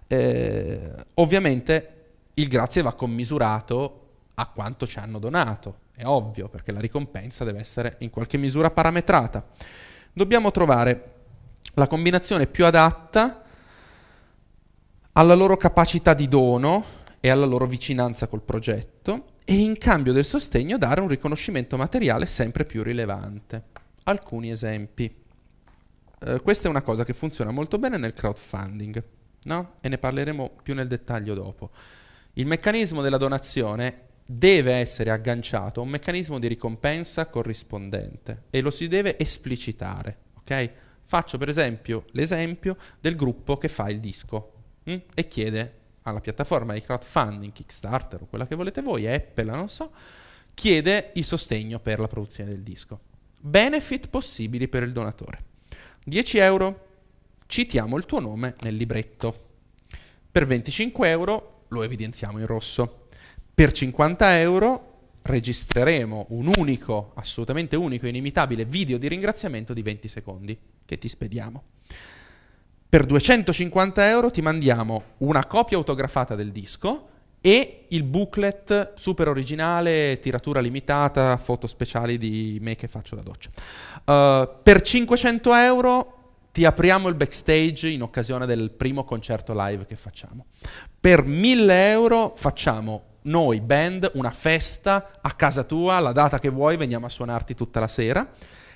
Eh, ovviamente il grazie va commisurato a quanto ci hanno donato. È ovvio, perché la ricompensa deve essere in qualche misura parametrata. Dobbiamo trovare la combinazione più adatta alla loro capacità di dono e alla loro vicinanza col progetto e in cambio del sostegno dare un riconoscimento materiale sempre più rilevante. Alcuni esempi. Eh, questa è una cosa che funziona molto bene nel crowdfunding, no? E ne parleremo più nel dettaglio dopo. Il meccanismo della donazione deve essere agganciato a un meccanismo di ricompensa corrispondente e lo si deve esplicitare, ok? Faccio per esempio l'esempio del gruppo che fa il disco mh? Mm? e chiede alla piattaforma di crowdfunding, Kickstarter o quella che volete voi, Apple, non so, chiede il sostegno per la produzione del disco. Benefit possibili per il donatore. 10 euro, citiamo il tuo nome nel libretto. Per 25 euro lo evidenziamo in rosso. Per 50 euro registreremo un unico, assolutamente unico, e inimitabile video di ringraziamento di 20 secondi che ti spediamo. Per 250 euro ti mandiamo una copia autografata del disco e il booklet super originale, tiratura limitata, foto speciali di me che faccio la doccia. Uh, per 500 euro ti apriamo il backstage in occasione del primo concerto live che facciamo. Per 1000 euro facciamo noi, band, una festa a casa tua, la data che vuoi, veniamo a suonarti tutta la sera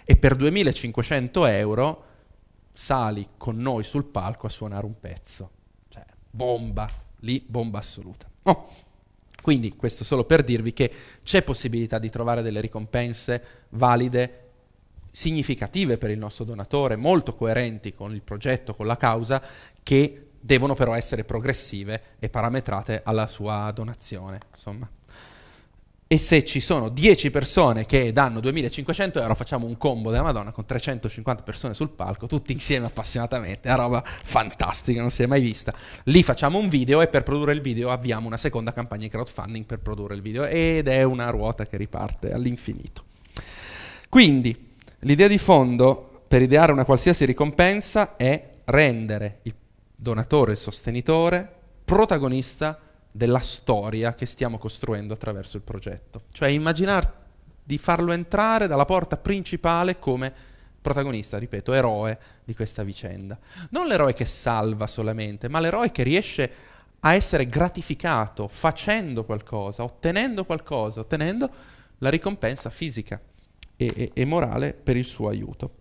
e per 2500 euro sali con noi sul palco a suonare un pezzo. Cioè, bomba, lì bomba assoluta. Oh. Quindi questo solo per dirvi che c'è possibilità di trovare delle ricompense valide significative per il nostro donatore, molto coerenti con il progetto, con la causa, che devono però essere progressive e parametrate alla sua donazione. Insomma. E se ci sono 10 persone che danno 2500 euro, facciamo un combo della Madonna con 350 persone sul palco, tutti insieme appassionatamente, è una roba fantastica, non si è mai vista. Lì facciamo un video e per produrre il video avviamo una seconda campagna di crowdfunding per produrre il video ed è una ruota che riparte all'infinito. Quindi, L'idea di fondo per ideare una qualsiasi ricompensa è rendere il donatore, il sostenitore, protagonista della storia che stiamo costruendo attraverso il progetto. Cioè immaginare di farlo entrare dalla porta principale come protagonista, ripeto, eroe di questa vicenda. Non l'eroe che salva solamente, ma l'eroe che riesce a essere gratificato facendo qualcosa, ottenendo qualcosa, ottenendo la ricompensa fisica e, e morale per il suo aiuto.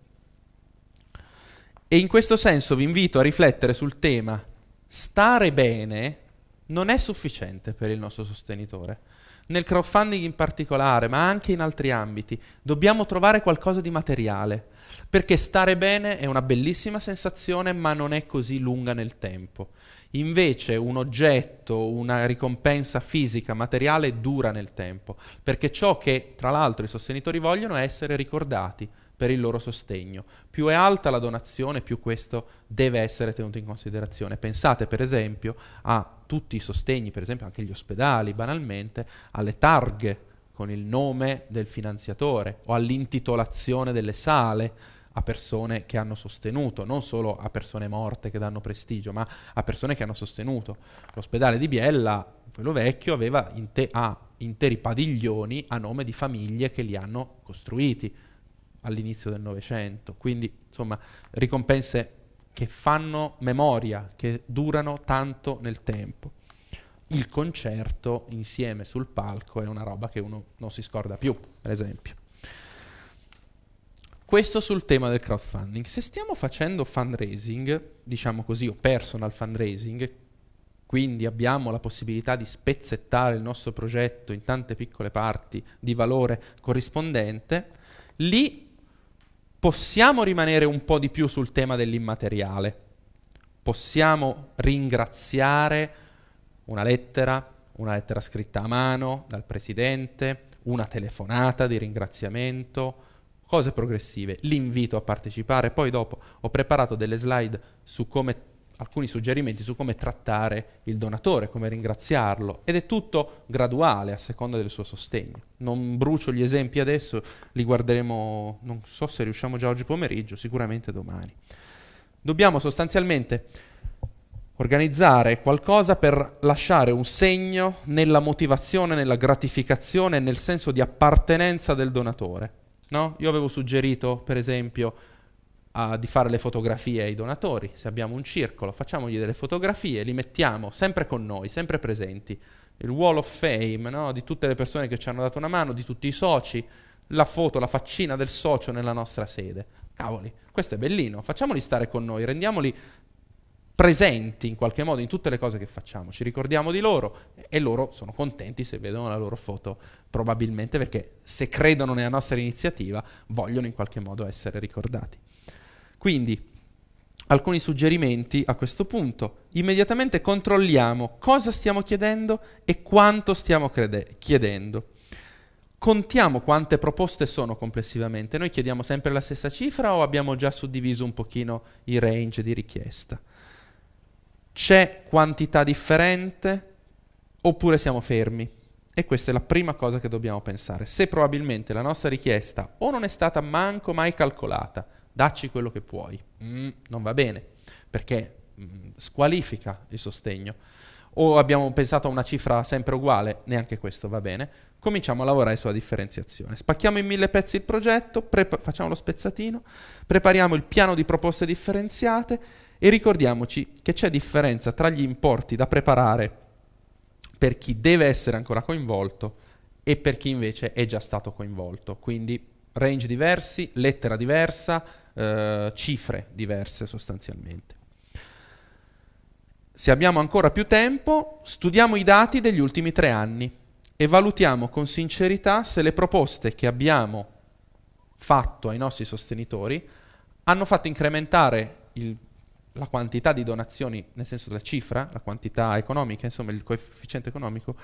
E in questo senso vi invito a riflettere sul tema stare bene non è sufficiente per il nostro sostenitore. Nel crowdfunding in particolare, ma anche in altri ambiti, dobbiamo trovare qualcosa di materiale, perché stare bene è una bellissima sensazione, ma non è così lunga nel tempo. Invece un oggetto, una ricompensa fisica, materiale dura nel tempo, perché ciò che tra l'altro i sostenitori vogliono è essere ricordati per il loro sostegno. Più è alta la donazione, più questo deve essere tenuto in considerazione. Pensate per esempio a tutti i sostegni, per esempio anche gli ospedali, banalmente, alle targhe con il nome del finanziatore o all'intitolazione delle sale a persone che hanno sostenuto, non solo a persone morte che danno prestigio, ma a persone che hanno sostenuto. L'ospedale di Biella, quello vecchio, aveva inte- ha interi padiglioni a nome di famiglie che li hanno costruiti all'inizio del Novecento. Quindi, insomma, ricompense che fanno memoria, che durano tanto nel tempo. Il concerto insieme sul palco è una roba che uno non si scorda più, per esempio. Questo sul tema del crowdfunding. Se stiamo facendo fundraising, diciamo così, o personal fundraising, quindi abbiamo la possibilità di spezzettare il nostro progetto in tante piccole parti di valore corrispondente, lì possiamo rimanere un po' di più sul tema dell'immateriale. Possiamo ringraziare una lettera, una lettera scritta a mano dal presidente, una telefonata di ringraziamento, cose progressive, l'invito a partecipare, poi dopo ho preparato delle slide su come alcuni suggerimenti su come trattare il donatore, come ringraziarlo ed è tutto graduale a seconda del suo sostegno. Non brucio gli esempi adesso, li guarderemo, non so se riusciamo già oggi pomeriggio, sicuramente domani. Dobbiamo sostanzialmente organizzare qualcosa per lasciare un segno nella motivazione, nella gratificazione, nel senso di appartenenza del donatore No? Io avevo suggerito, per esempio, a, di fare le fotografie ai donatori. Se abbiamo un circolo, facciamogli delle fotografie, li mettiamo sempre con noi, sempre presenti. Il wall of fame no? di tutte le persone che ci hanno dato una mano, di tutti i soci, la foto, la faccina del socio nella nostra sede. Cavoli, questo è bellino, facciamoli stare con noi, rendiamoli presenti in qualche modo in tutte le cose che facciamo, ci ricordiamo di loro e loro sono contenti se vedono la loro foto, probabilmente perché se credono nella nostra iniziativa vogliono in qualche modo essere ricordati. Quindi alcuni suggerimenti a questo punto. Immediatamente controlliamo cosa stiamo chiedendo e quanto stiamo crede- chiedendo. Contiamo quante proposte sono complessivamente. Noi chiediamo sempre la stessa cifra o abbiamo già suddiviso un pochino i range di richiesta? C'è quantità differente oppure siamo fermi? E questa è la prima cosa che dobbiamo pensare. Se probabilmente la nostra richiesta o non è stata manco mai calcolata, dacci quello che puoi, mm, non va bene, perché mm, squalifica il sostegno. O abbiamo pensato a una cifra sempre uguale, neanche questo va bene. Cominciamo a lavorare sulla differenziazione. Spacchiamo in mille pezzi il progetto, prepa- facciamo lo spezzatino, prepariamo il piano di proposte differenziate e ricordiamoci che c'è differenza tra gli importi da preparare per chi deve essere ancora coinvolto e per chi invece è già stato coinvolto. Quindi range diversi, lettera diversa, eh, cifre diverse sostanzialmente. Se abbiamo ancora più tempo, studiamo i dati degli ultimi tre anni e valutiamo con sincerità se le proposte che abbiamo fatto ai nostri sostenitori hanno fatto incrementare il la quantità di donazioni, nel senso della cifra, la quantità economica, insomma il coefficiente economico,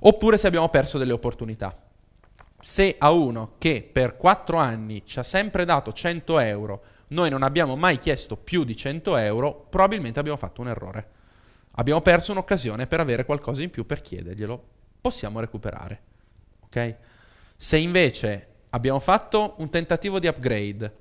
oppure se abbiamo perso delle opportunità. Se a uno che per 4 anni ci ha sempre dato 100 euro, noi non abbiamo mai chiesto più di 100 euro, probabilmente abbiamo fatto un errore. Abbiamo perso un'occasione per avere qualcosa in più per chiederglielo. Possiamo recuperare. Okay? Se invece abbiamo fatto un tentativo di upgrade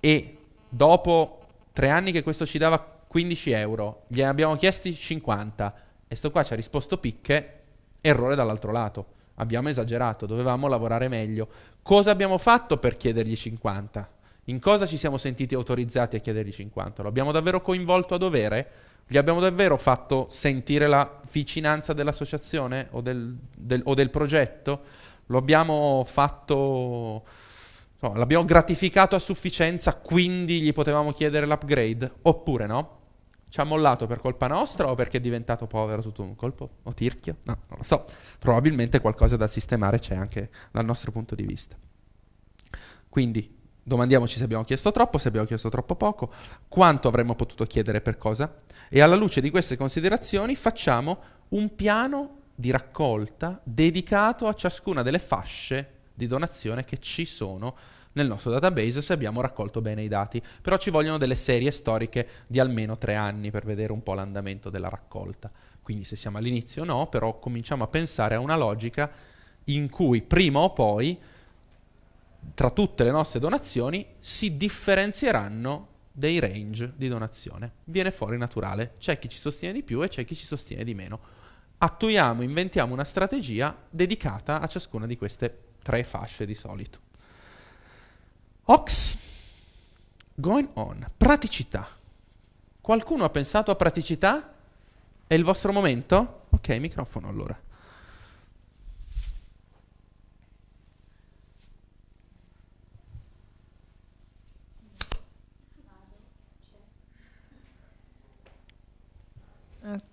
e dopo tre anni che questo ci dava 15 euro, gliene abbiamo chiesti 50 e sto qua ci ha risposto picche, errore dall'altro lato. Abbiamo esagerato, dovevamo lavorare meglio. Cosa abbiamo fatto per chiedergli 50? In cosa ci siamo sentiti autorizzati a chiedergli 50? Lo abbiamo davvero coinvolto a dovere? Gli abbiamo davvero fatto sentire la vicinanza dell'associazione o del, del, o del progetto? Lo abbiamo fatto No, l'abbiamo gratificato a sufficienza, quindi gli potevamo chiedere l'upgrade, oppure no? Ci ha mollato per colpa nostra o perché è diventato povero tutto un colpo? O tirchio? No, non lo so. Probabilmente qualcosa da sistemare c'è anche dal nostro punto di vista. Quindi domandiamoci se abbiamo chiesto troppo, se abbiamo chiesto troppo poco, quanto avremmo potuto chiedere per cosa e alla luce di queste considerazioni facciamo un piano di raccolta dedicato a ciascuna delle fasce di donazione che ci sono nel nostro database se abbiamo raccolto bene i dati. Però ci vogliono delle serie storiche di almeno tre anni per vedere un po' l'andamento della raccolta. Quindi se siamo all'inizio no, però cominciamo a pensare a una logica in cui prima o poi tra tutte le nostre donazioni si differenzieranno dei range di donazione. Viene fuori naturale, c'è chi ci sostiene di più e c'è chi ci sostiene di meno. Attuiamo, inventiamo una strategia dedicata a ciascuna di queste tre fasce di solito. Ox, going on, praticità. Qualcuno ha pensato a praticità? È il vostro momento? Ok, microfono allora.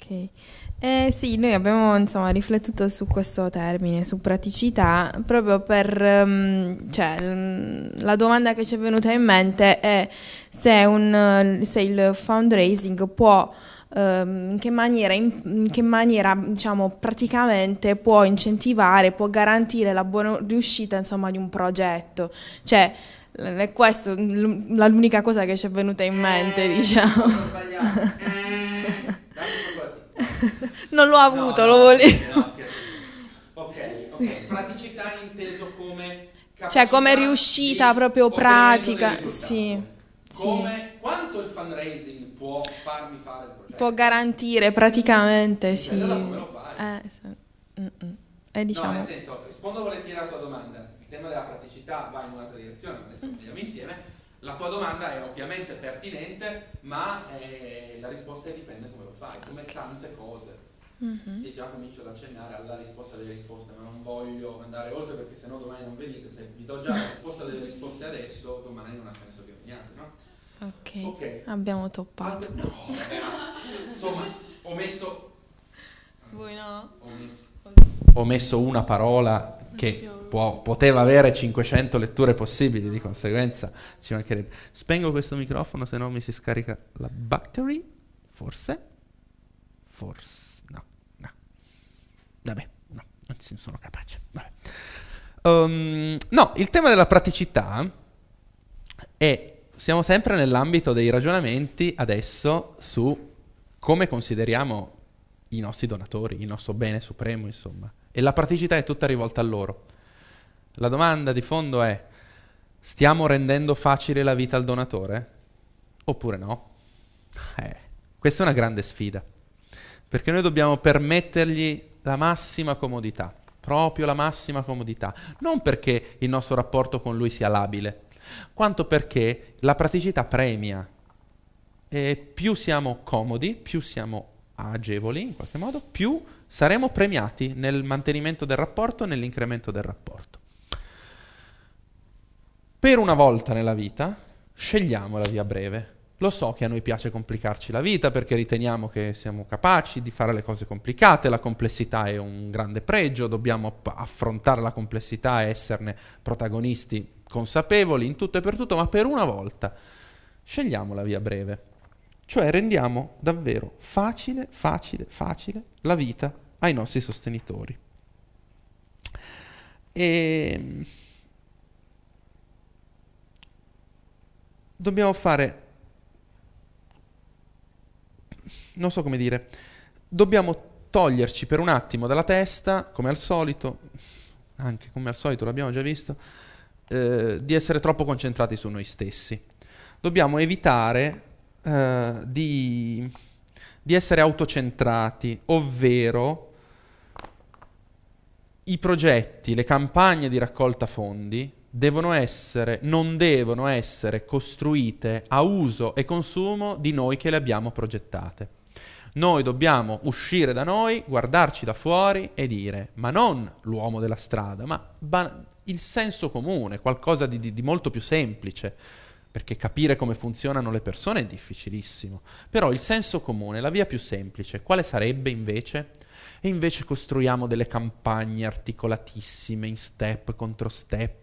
Ok, eh, sì, noi abbiamo insomma, riflettuto su questo termine, su praticità, proprio per um, cioè, la domanda che ci è venuta in mente è se, un, se il fundraising può ehm, in che maniera, in che maniera diciamo, praticamente può incentivare, può garantire la buona riuscita insomma, di un progetto. Cioè, è questa l'unica cosa che ci è venuta in mente, eh, diciamo. non l'ho avuto, no, lo volevo. No, okay, ok, praticità inteso come... Cioè come riuscita proprio pratica, sì. Come, quanto il fundraising può farmi fare il progetto? Può garantire praticamente, sì. Da come lo fai? Eh, sì. mm, mm. diciamo. No, nel senso, rispondo volentieri alla tua domanda. Il tema della praticità va in un'altra direzione, adesso andiamo insieme la tua domanda è ovviamente pertinente, ma eh, la risposta dipende come lo fai, come tante cose. Mm-hmm. E già comincio ad accennare alla risposta delle risposte, ma non voglio andare oltre perché sennò domani non venite. Se vi do già la risposta delle risposte adesso, domani non ha senso che veniate, no? Ok, abbiamo toppato. Ad... no, insomma, ho messo... Voi no? Ho messo, ho messo una parola che può, poteva avere 500 letture possibili, di conseguenza ci mancherebbe. Spengo questo microfono, se no mi si scarica la battery, forse, forse, no, no, vabbè, no, non ci sono capace, um, no, il tema della praticità è, siamo sempre nell'ambito dei ragionamenti adesso su come consideriamo i nostri donatori, il nostro bene supremo, insomma. E la praticità è tutta rivolta a loro. La domanda di fondo è, stiamo rendendo facile la vita al donatore? Oppure no? Eh, questa è una grande sfida, perché noi dobbiamo permettergli la massima comodità, proprio la massima comodità, non perché il nostro rapporto con lui sia labile, quanto perché la praticità premia e più siamo comodi, più siamo agevoli in qualche modo, più saremo premiati nel mantenimento del rapporto, nell'incremento del rapporto per una volta nella vita scegliamo la via breve. Lo so che a noi piace complicarci la vita perché riteniamo che siamo capaci di fare le cose complicate, la complessità è un grande pregio, dobbiamo affrontare la complessità e esserne protagonisti consapevoli in tutto e per tutto, ma per una volta scegliamo la via breve. Cioè rendiamo davvero facile, facile, facile la vita ai nostri sostenitori. E ehm, dobbiamo fare, non so come dire, dobbiamo toglierci per un attimo dalla testa, come al solito, anche come al solito l'abbiamo già visto, eh, di essere troppo concentrati su noi stessi. Dobbiamo evitare eh, di, di essere autocentrati, ovvero i progetti, le campagne di raccolta fondi devono essere, non devono essere costruite a uso e consumo di noi che le abbiamo progettate. Noi dobbiamo uscire da noi, guardarci da fuori e dire, ma non l'uomo della strada, ma ba- il senso comune, qualcosa di, di, di molto più semplice perché capire come funzionano le persone è difficilissimo. Però il senso comune, la via più semplice, quale sarebbe invece? E invece costruiamo delle campagne articolatissime in step contro step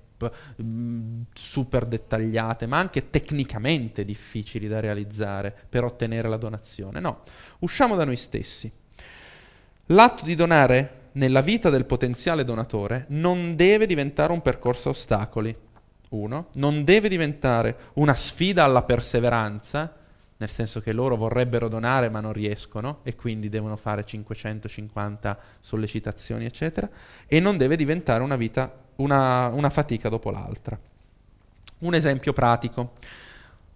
Mm, super dettagliate, ma anche tecnicamente difficili da realizzare per ottenere la donazione. No, usciamo da noi stessi. L'atto di donare nella vita del potenziale donatore non deve diventare un percorso a ostacoli. Uno, non deve diventare una sfida alla perseveranza, nel senso che loro vorrebbero donare ma non riescono e quindi devono fare 550 sollecitazioni, eccetera, e non deve diventare una vita una, una fatica dopo l'altra. Un esempio pratico.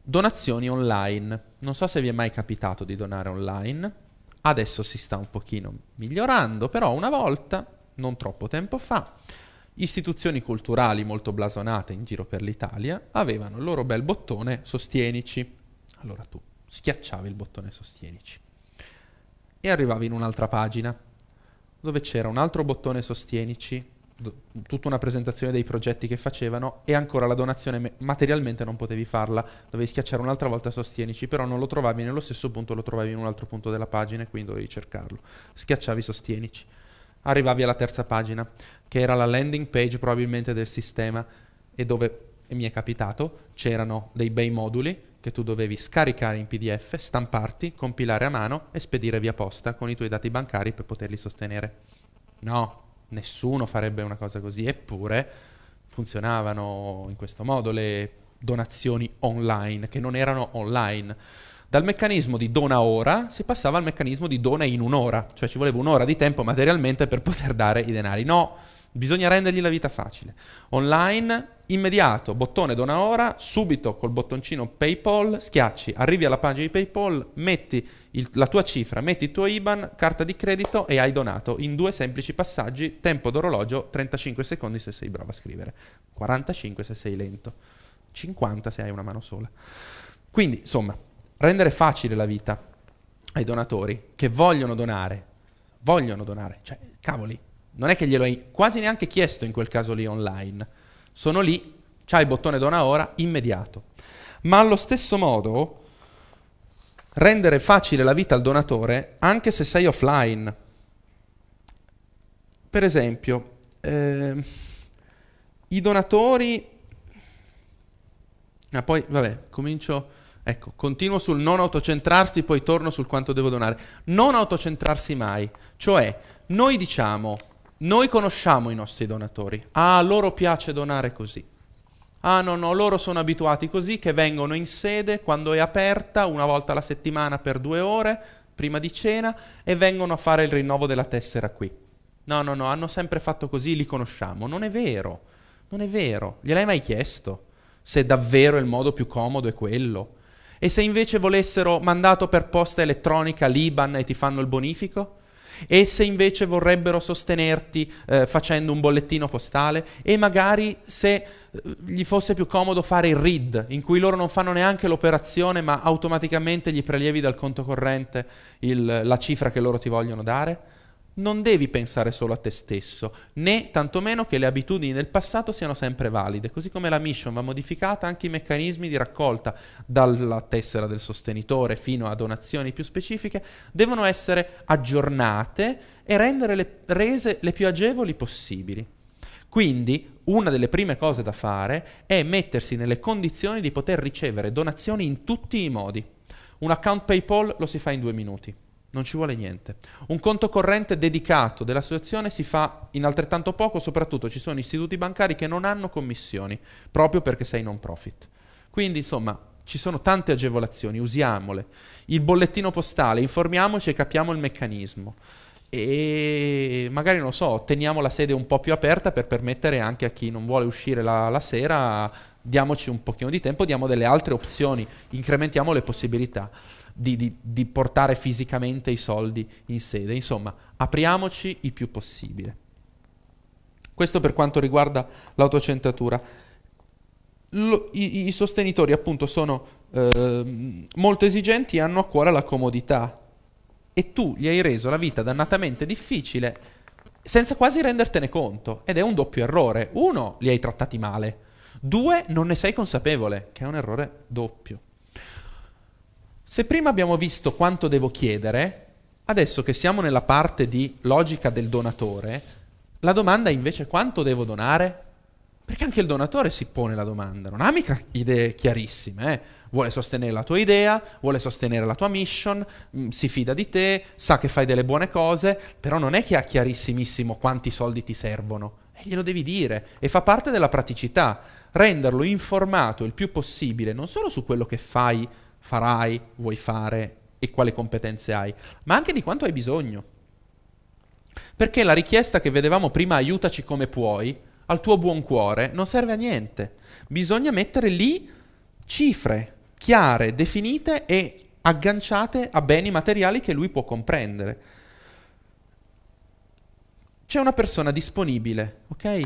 Donazioni online. Non so se vi è mai capitato di donare online. Adesso si sta un pochino migliorando, però una volta, non troppo tempo fa, istituzioni culturali molto blasonate in giro per l'Italia avevano il loro bel bottone sostienici. Allora tu schiacciavi il bottone sostienici e arrivavi in un'altra pagina dove c'era un altro bottone sostienici tutta una presentazione dei progetti che facevano e ancora la donazione materialmente non potevi farla, dovevi schiacciare un'altra volta sostienici, però non lo trovavi nello stesso punto, lo trovavi in un altro punto della pagina e quindi dovevi cercarlo. Schiacciavi sostienici. Arrivavi alla terza pagina, che era la landing page probabilmente del sistema e dove e mi è capitato, c'erano dei bei moduli che tu dovevi scaricare in PDF, stamparti, compilare a mano e spedire via posta con i tuoi dati bancari per poterli sostenere. No, nessuno farebbe una cosa così, eppure funzionavano in questo modo le donazioni online, che non erano online. Dal meccanismo di dona ora si passava al meccanismo di dona in un'ora, cioè ci voleva un'ora di tempo materialmente per poter dare i denari. No, bisogna rendergli la vita facile. Online, immediato, bottone dona ora, subito col bottoncino PayPal, schiacci, arrivi alla pagina di PayPal, metti il, la tua cifra, metti il tuo IBAN, carta di credito e hai donato in due semplici passaggi, tempo d'orologio 35 secondi se sei bravo a scrivere, 45 se sei lento, 50 se hai una mano sola. Quindi, insomma, rendere facile la vita ai donatori che vogliono donare, vogliono donare, cioè, cavoli, non è che glielo hai quasi neanche chiesto in quel caso lì online, sono lì, c'hai il bottone dona ora, immediato. Ma allo stesso modo rendere facile la vita al donatore anche se sei offline. Per esempio, eh, i donatori... Ah, poi, vabbè, comincio... Ecco, continuo sul non autocentrarsi, poi torno sul quanto devo donare. Non autocentrarsi mai, cioè noi diciamo, noi conosciamo i nostri donatori, a loro piace donare così. Ah no, no, loro sono abituati così che vengono in sede quando è aperta una volta alla settimana per due ore prima di cena e vengono a fare il rinnovo della tessera qui. No, no, no, hanno sempre fatto così, li conosciamo. Non è vero, non è vero. Gliel'hai mai chiesto se davvero il modo più comodo è quello? E se invece volessero mandato per posta elettronica l'Iban e ti fanno il bonifico? E se invece vorrebbero sostenerti eh, facendo un bollettino postale e magari se eh, gli fosse più comodo fare il RID, in cui loro non fanno neanche l'operazione, ma automaticamente gli prelievi dal conto corrente il, la cifra che loro ti vogliono dare non devi pensare solo a te stesso, né tantomeno che le abitudini del passato siano sempre valide, così come la mission va modificata anche i meccanismi di raccolta dalla tessera del sostenitore fino a donazioni più specifiche devono essere aggiornate e rendere le rese le più agevoli possibili. Quindi una delle prime cose da fare è mettersi nelle condizioni di poter ricevere donazioni in tutti i modi. Un account PayPal lo si fa in due minuti non ci vuole niente. Un conto corrente dedicato dell'associazione si fa in altrettanto poco, soprattutto ci sono istituti bancari che non hanno commissioni, proprio perché sei non profit. Quindi, insomma, ci sono tante agevolazioni, usiamole. Il bollettino postale, informiamoci e capiamo il meccanismo. E magari, non so, teniamo la sede un po' più aperta per permettere anche a chi non vuole uscire la, la sera, diamoci un pochino di tempo, diamo delle altre opzioni, incrementiamo le possibilità di, di, di portare fisicamente i soldi in sede. Insomma, apriamoci il più possibile. Questo per quanto riguarda l'autocentratura. Lo, i, i, sostenitori appunto sono eh, molto esigenti e hanno a cuore la comodità e tu gli hai reso la vita dannatamente difficile senza quasi rendertene conto ed è un doppio errore. Uno, li hai trattati male. Due, non ne sei consapevole, che è un errore doppio. Se prima abbiamo visto quanto devo chiedere, adesso che siamo nella parte di logica del donatore, la domanda è invece quanto devo donare? Perché anche il donatore si pone la domanda, non ha mica idee chiarissime, eh? vuole sostenere la tua idea, vuole sostenere la tua mission, mh, mm, si fida di te, sa che fai delle buone cose, però non è che ha chiarissimissimo quanti soldi ti servono, e glielo devi dire, e fa parte della praticità, renderlo informato il più possibile, non solo su quello che fai farai, vuoi fare e quali competenze hai, ma anche di quanto hai bisogno. Perché la richiesta che vedevamo prima, aiutaci come puoi, al tuo buon cuore, non serve a niente. Bisogna mettere lì cifre chiare, definite e agganciate a beni materiali che lui può comprendere. C'è una persona disponibile, ok?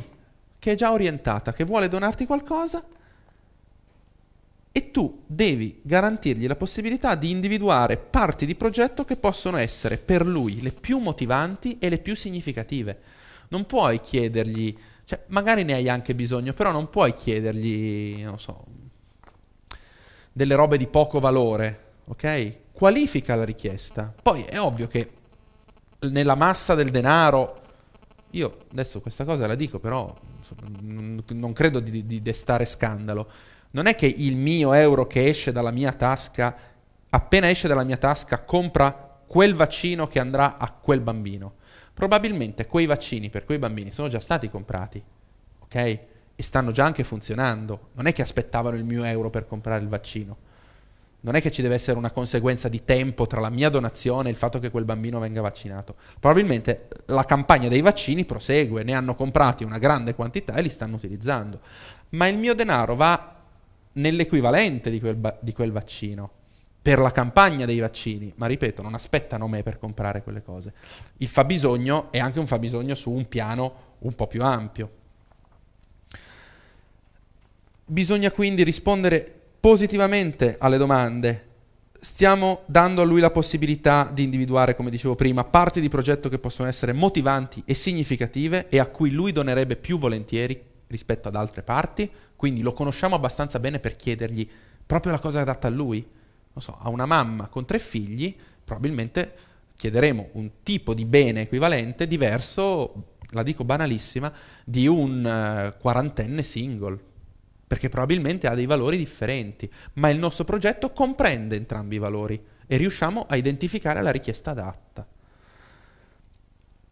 Che è già orientata, che vuole donarti qualcosa, e tu devi garantirgli la possibilità di individuare parti di progetto che possono essere per lui le più motivanti e le più significative. Non puoi chiedergli, cioè magari ne hai anche bisogno, però non puoi chiedergli, non so, delle robe di poco valore, ok? Qualifica la richiesta. Poi è ovvio che nella massa del denaro, io adesso questa cosa la dico, però non credo di, di destare scandalo non è che il mio euro che esce dalla mia tasca, appena esce dalla mia tasca, compra quel vaccino che andrà a quel bambino. Probabilmente quei vaccini per quei bambini sono già stati comprati, ok? E stanno già anche funzionando. Non è che aspettavano il mio euro per comprare il vaccino. Non è che ci deve essere una conseguenza di tempo tra la mia donazione e il fatto che quel bambino venga vaccinato. Probabilmente la campagna dei vaccini prosegue, ne hanno comprati una grande quantità e li stanno utilizzando. Ma il mio denaro va nell'equivalente di quel, ba- di quel vaccino per la campagna dei vaccini, ma ripeto, non aspettano me per comprare quelle cose. Il fabbisogno è anche un fabbisogno su un piano un po' più ampio. Bisogna quindi rispondere positivamente alle domande. Stiamo dando a lui la possibilità di individuare, come dicevo prima, parti di progetto che possono essere motivanti e significative e a cui lui donerebbe più volentieri rispetto ad altre parti, quindi lo conosciamo abbastanza bene per chiedergli proprio la cosa adatta a lui. Non so, a una mamma con tre figli, probabilmente chiederemo un tipo di bene equivalente diverso, la dico banalissima, di un eh, quarantenne single perché probabilmente ha dei valori differenti, ma il nostro progetto comprende entrambi i valori e riusciamo a identificare la richiesta adatta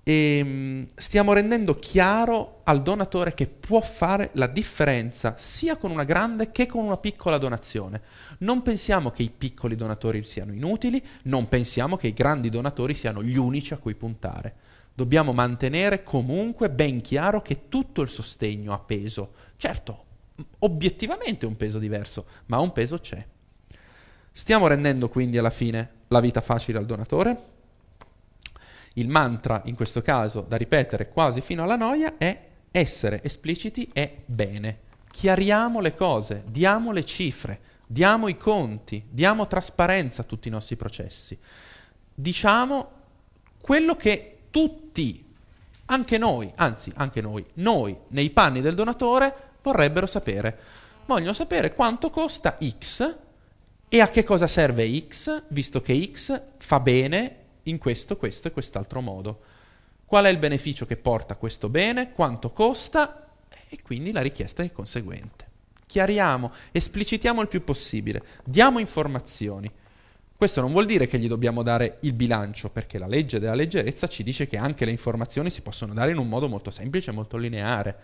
e ehm, stiamo rendendo chiaro al donatore che può fare la differenza sia con una grande che con una piccola donazione. Non pensiamo che i piccoli donatori siano inutili, non pensiamo che i grandi donatori siano gli unici a cui puntare. Dobbiamo mantenere comunque ben chiaro che tutto il sostegno ha peso. Certo, obiettivamente un peso diverso, ma un peso c'è. Stiamo rendendo quindi alla fine la vita facile al donatore, il mantra, in questo caso, da ripetere quasi fino alla noia, è essere espliciti è bene. Chiariamo le cose, diamo le cifre, diamo i conti, diamo trasparenza a tutti i nostri processi. Diciamo quello che tutti, anche noi, anzi anche noi, noi nei panni del donatore vorrebbero sapere. Vogliono sapere quanto costa X e a che cosa serve X, visto che X fa bene in questo, questo e quest'altro modo. Qual è il beneficio che porta questo bene? Quanto costa? E quindi la richiesta è conseguente. Chiariamo, esplicitiamo il più possibile, diamo informazioni. Questo non vuol dire che gli dobbiamo dare il bilancio, perché la legge della leggerezza ci dice che anche le informazioni si possono dare in un modo molto semplice, molto lineare.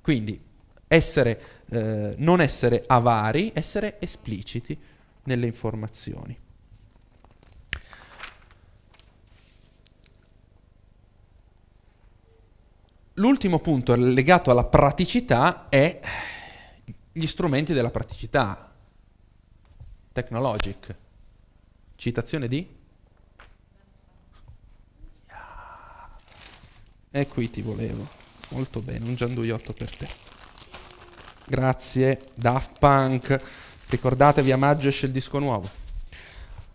Quindi essere, eh, non essere avari, essere espliciti nelle informazioni. L'ultimo punto legato alla praticità è gli strumenti della praticità. Technologic. Citazione di? E qui ti volevo. Molto bene, un gianduiotto per te. Grazie, Daft Punk. Ricordatevi, a maggio esce il disco nuovo.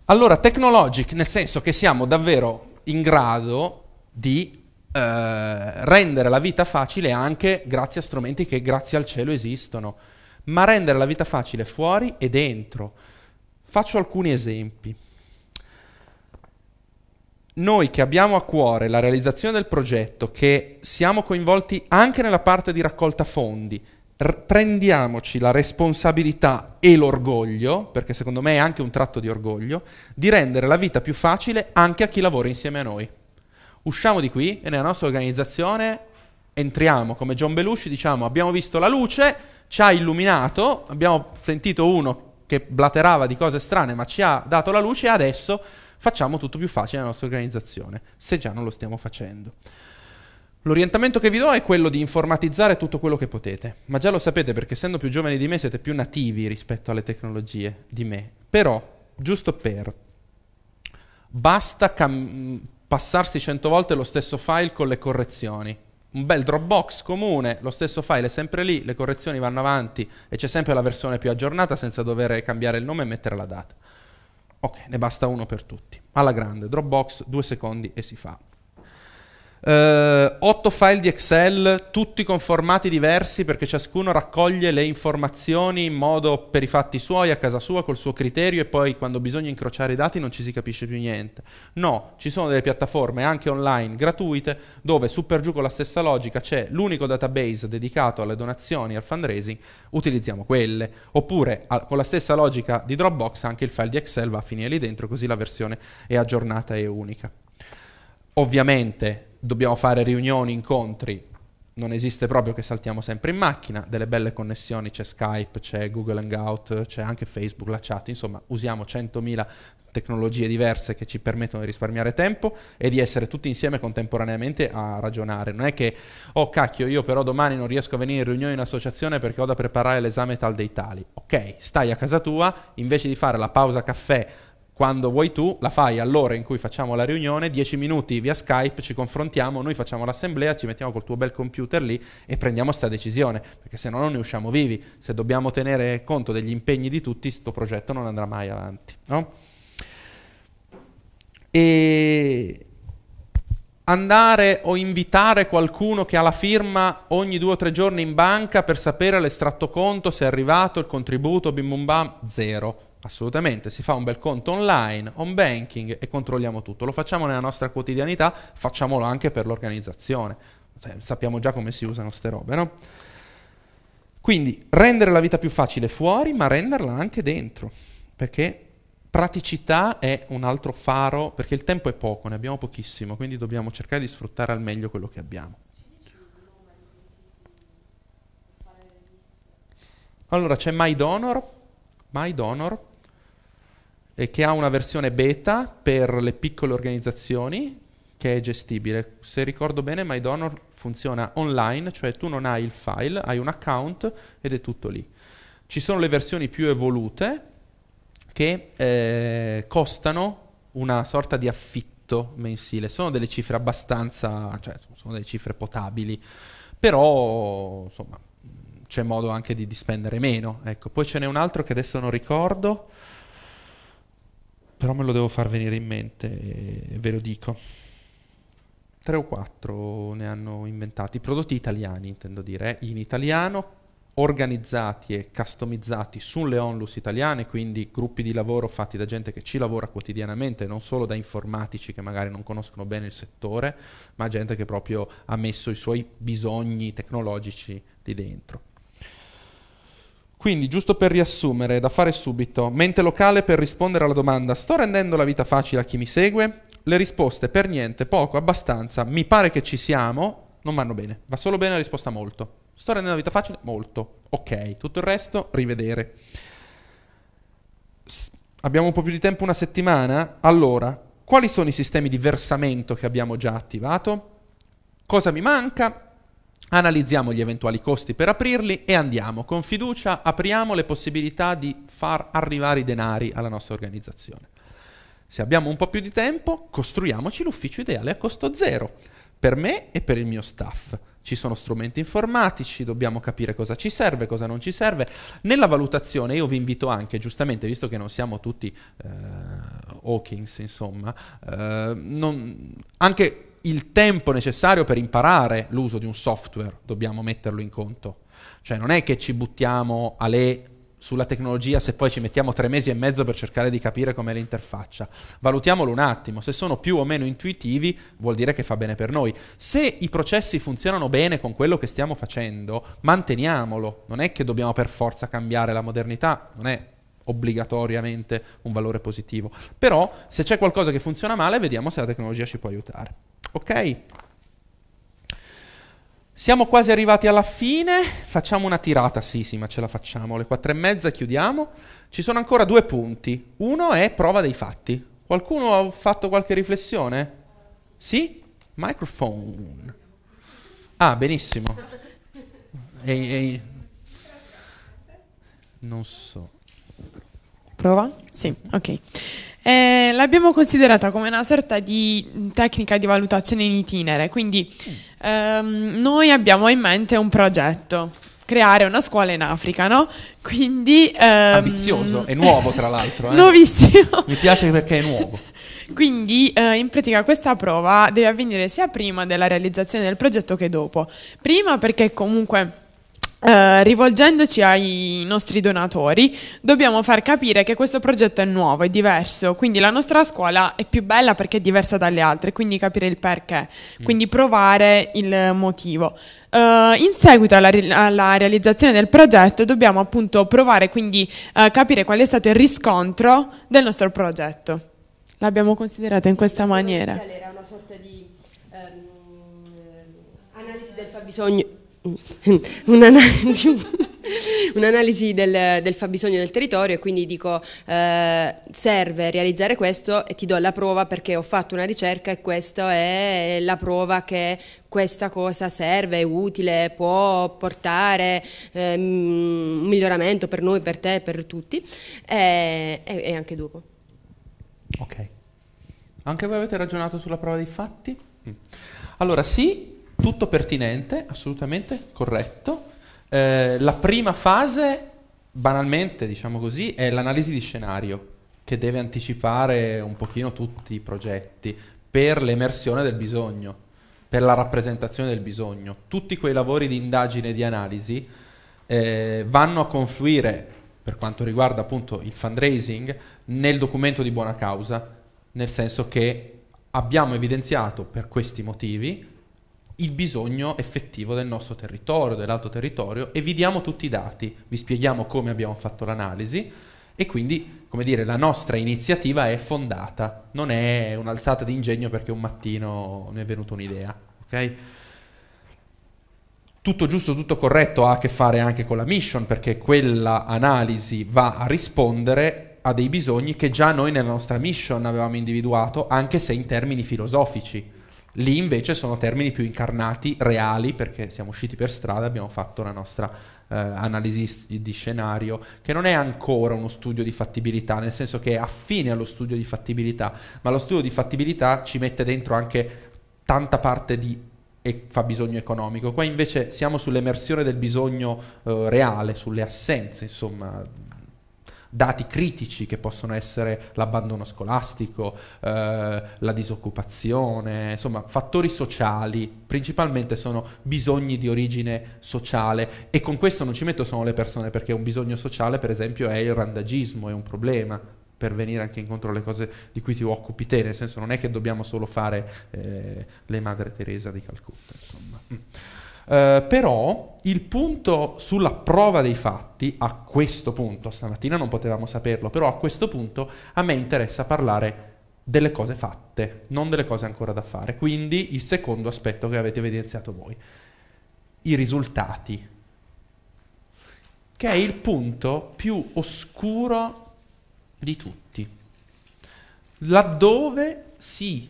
Allora, Technologic, nel senso che siamo davvero in grado di eh, rendere la vita facile anche grazie a strumenti che grazie al cielo esistono, ma rendere la vita facile fuori e dentro. Faccio alcuni esempi. Noi che abbiamo a cuore la realizzazione del progetto, che siamo coinvolti anche nella parte di raccolta fondi, r- prendiamoci la responsabilità e l'orgoglio, perché secondo me è anche un tratto di orgoglio, di rendere la vita più facile anche a chi lavora insieme a noi usciamo di qui e nella nostra organizzazione entriamo come John Belushi, diciamo abbiamo visto la luce, ci ha illuminato, abbiamo sentito uno che blaterava di cose strane ma ci ha dato la luce e adesso facciamo tutto più facile nella nostra organizzazione, se già non lo stiamo facendo. L'orientamento che vi do è quello di informatizzare tutto quello che potete, ma già lo sapete perché essendo più giovani di me siete più nativi rispetto alle tecnologie di me. Però, giusto per, basta cam- passarsi 100 volte lo stesso file con le correzioni. Un bel Dropbox comune, lo stesso file è sempre lì, le correzioni vanno avanti e c'è sempre la versione più aggiornata senza dover cambiare il nome e mettere la data. Ok, ne basta uno per tutti. Alla grande, Dropbox, due secondi e si fa eh, 8 file di Excel, tutti con formati diversi perché ciascuno raccoglie le informazioni in modo per i fatti suoi, a casa sua, col suo criterio e poi quando bisogna incrociare i dati non ci si capisce più niente. No, ci sono delle piattaforme anche online gratuite dove su per giù con la stessa logica c'è l'unico database dedicato alle donazioni, al fundraising, utilizziamo quelle. Oppure a, con la stessa logica di Dropbox anche il file di Excel va a finire lì dentro così la versione è aggiornata e unica. Ovviamente dobbiamo fare riunioni, incontri, non esiste proprio che saltiamo sempre in macchina, delle belle connessioni, c'è Skype, c'è Google Hangout, c'è anche Facebook, la chat, insomma usiamo 100.000 tecnologie diverse che ci permettono di risparmiare tempo e di essere tutti insieme contemporaneamente a ragionare. Non è che, oh cacchio, io però domani non riesco a venire in riunione in associazione perché ho da preparare l'esame tal dei tali. Ok, stai a casa tua, invece di fare la pausa caffè quando vuoi tu, la fai all'ora in cui facciamo la riunione, 10 minuti via Skype, ci confrontiamo, noi facciamo l'assemblea, ci mettiamo col tuo bel computer lì e prendiamo sta decisione, perché se no non ne usciamo vivi. Se dobbiamo tenere conto degli impegni di tutti, questo progetto non andrà mai avanti. No? E andare o invitare qualcuno che ha la firma ogni due o tre giorni in banca per sapere l'estratto conto, se è arrivato, il contributo, bim bum bam, zero Assolutamente, si fa un bel conto online, on banking e controlliamo tutto. Lo facciamo nella nostra quotidianità, facciamolo anche per l'organizzazione. Cioè, sappiamo già come si usano queste robe, no? Quindi rendere la vita più facile fuori, ma renderla anche dentro, perché praticità è un altro faro, perché il tempo è poco, ne abbiamo pochissimo, quindi dobbiamo cercare di sfruttare al meglio quello che abbiamo. Allora c'è MyDonor, Donor, eh, che ha una versione beta per le piccole organizzazioni che è gestibile. Se ricordo bene, MyDonor funziona online, cioè tu non hai il file, hai un account ed è tutto lì. Ci sono le versioni più evolute che eh, costano una sorta di affitto mensile. Sono delle cifre abbastanza, cioè sono delle cifre potabili, però insomma c'è modo anche di, di spendere meno. Ecco. Poi ce n'è un altro che adesso non ricordo però me lo devo far venire in mente e ve lo dico. Tre o quattro ne hanno inventati, prodotti italiani intendo dire, eh, in italiano, organizzati e customizzati su sulle onlus italiane, quindi gruppi di lavoro fatti da gente che ci lavora quotidianamente, non solo da informatici che magari non conoscono bene il settore, ma gente che proprio ha messo i suoi bisogni tecnologici lì dentro. Quindi, giusto per riassumere, da fare subito, mente locale per rispondere alla domanda sto rendendo la vita facile a chi mi segue? Le risposte per niente, poco, abbastanza, mi pare che ci siamo, non vanno bene. Va solo bene la risposta molto. Sto rendendo la vita facile? Molto. Ok, tutto il resto, rivedere. S- abbiamo un po' più di tempo, una settimana? Allora, quali sono i sistemi di versamento che abbiamo già attivato? Cosa mi manca? Analizziamo gli eventuali costi per aprirli e andiamo, con fiducia apriamo le possibilità di far arrivare i denari alla nostra organizzazione. Se abbiamo un po' più di tempo, costruiamoci l'ufficio ideale a costo zero, per me e per il mio staff. Ci sono strumenti informatici, dobbiamo capire cosa ci serve, cosa non ci serve. Nella valutazione io vi invito anche, giustamente, visto che non siamo tutti eh, Hawkins, insomma, eh, non, anche il tempo necessario per imparare l'uso di un software dobbiamo metterlo in conto. Cioè non è che ci buttiamo a lei sulla tecnologia se poi ci mettiamo tre mesi e mezzo per cercare di capire com'è l'interfaccia. Valutiamolo un attimo, se sono più o meno intuitivi vuol dire che fa bene per noi. Se i processi funzionano bene con quello che stiamo facendo, manteniamolo, non è che dobbiamo per forza cambiare la modernità, non è obbligatoriamente un valore positivo. Però se c'è qualcosa che funziona male, vediamo se la tecnologia ci può aiutare. Ok? Siamo quasi arrivati alla fine, facciamo una tirata, sì sì ma ce la facciamo, le quattro e mezza chiudiamo, ci sono ancora due punti, uno è prova dei fatti, qualcuno ha fatto qualche riflessione? Sì? Microphone. Ah, benissimo. Ehi, ehi. Non so. Prova? Sì, ok. Eh, l'abbiamo considerata come una sorta di tecnica di valutazione in itinere, quindi ehm, noi abbiamo in mente un progetto, creare una scuola in Africa, no? Quindi... Ehm, Ambizioso, è nuovo tra l'altro. Eh? Nuovissimo. Mi piace perché è nuovo. Quindi eh, in pratica questa prova deve avvenire sia prima della realizzazione del progetto che dopo. Prima perché comunque Uh, rivolgendoci ai nostri donatori, dobbiamo far capire che questo progetto è nuovo, è diverso, quindi la nostra scuola è più bella perché è diversa dalle altre, quindi capire il perché, mm. quindi provare il motivo. Uh, in seguito alla, alla, realizzazione del progetto dobbiamo appunto provare, quindi uh, capire qual è stato il riscontro del nostro progetto. L'abbiamo considerato in questa maniera. Era una sorta di um, analisi del fabbisogno un'analisi, un'analisi del, del, fabbisogno del territorio e quindi dico eh, serve realizzare questo e ti do la prova perché ho fatto una ricerca e questa è la prova che questa cosa serve, è utile, può portare eh, un miglioramento per noi, per te, per tutti e, e anche dopo. Ok. Anche voi avete ragionato sulla prova dei fatti? Mm. Allora sì, tutto pertinente, assolutamente corretto. Eh, la prima fase, banalmente diciamo così, è l'analisi di scenario, che deve anticipare un pochino tutti i progetti per l'emersione del bisogno, per la rappresentazione del bisogno. Tutti quei lavori di indagine e di analisi eh, vanno a confluire, per quanto riguarda appunto il fundraising, nel documento di buona causa, nel senso che abbiamo evidenziato per questi motivi il bisogno effettivo del nostro territorio, dell'altro territorio e vi diamo tutti i dati, vi spieghiamo come abbiamo fatto l'analisi e quindi, come dire, la nostra iniziativa è fondata, non è un'alzata di ingegno perché un mattino mi è venuta un'idea, ok? Tutto giusto, tutto corretto ha a che fare anche con la mission perché quella analisi va a rispondere a dei bisogni che già noi nella nostra mission avevamo individuato, anche se in termini filosofici Lì invece sono termini più incarnati, reali, perché siamo usciti per strada, abbiamo fatto la nostra eh, analisi di scenario, che non è ancora uno studio di fattibilità, nel senso che è affine allo studio di fattibilità, ma lo studio di fattibilità ci mette dentro anche tanta parte di e fabbisogno economico. Qua invece siamo sull'emersione del bisogno eh, reale, sulle assenze, insomma, dati critici che possono essere l'abbandono scolastico, eh, la disoccupazione, insomma fattori sociali, principalmente sono bisogni di origine sociale e con questo non ci metto solo le persone perché un bisogno sociale per esempio è il randagismo, è un problema, per venire anche incontro alle cose di cui ti occupi te, nel senso non è che dobbiamo solo fare eh, le Madre Teresa di Calcutta, insomma. Eh, però il punto sulla prova dei fatti, a questo punto, stamattina non potevamo saperlo, però a questo punto a me interessa parlare delle cose fatte, non delle cose ancora da fare. Quindi il secondo aspetto che avete evidenziato voi, i risultati, che è il punto più oscuro di tutti, laddove si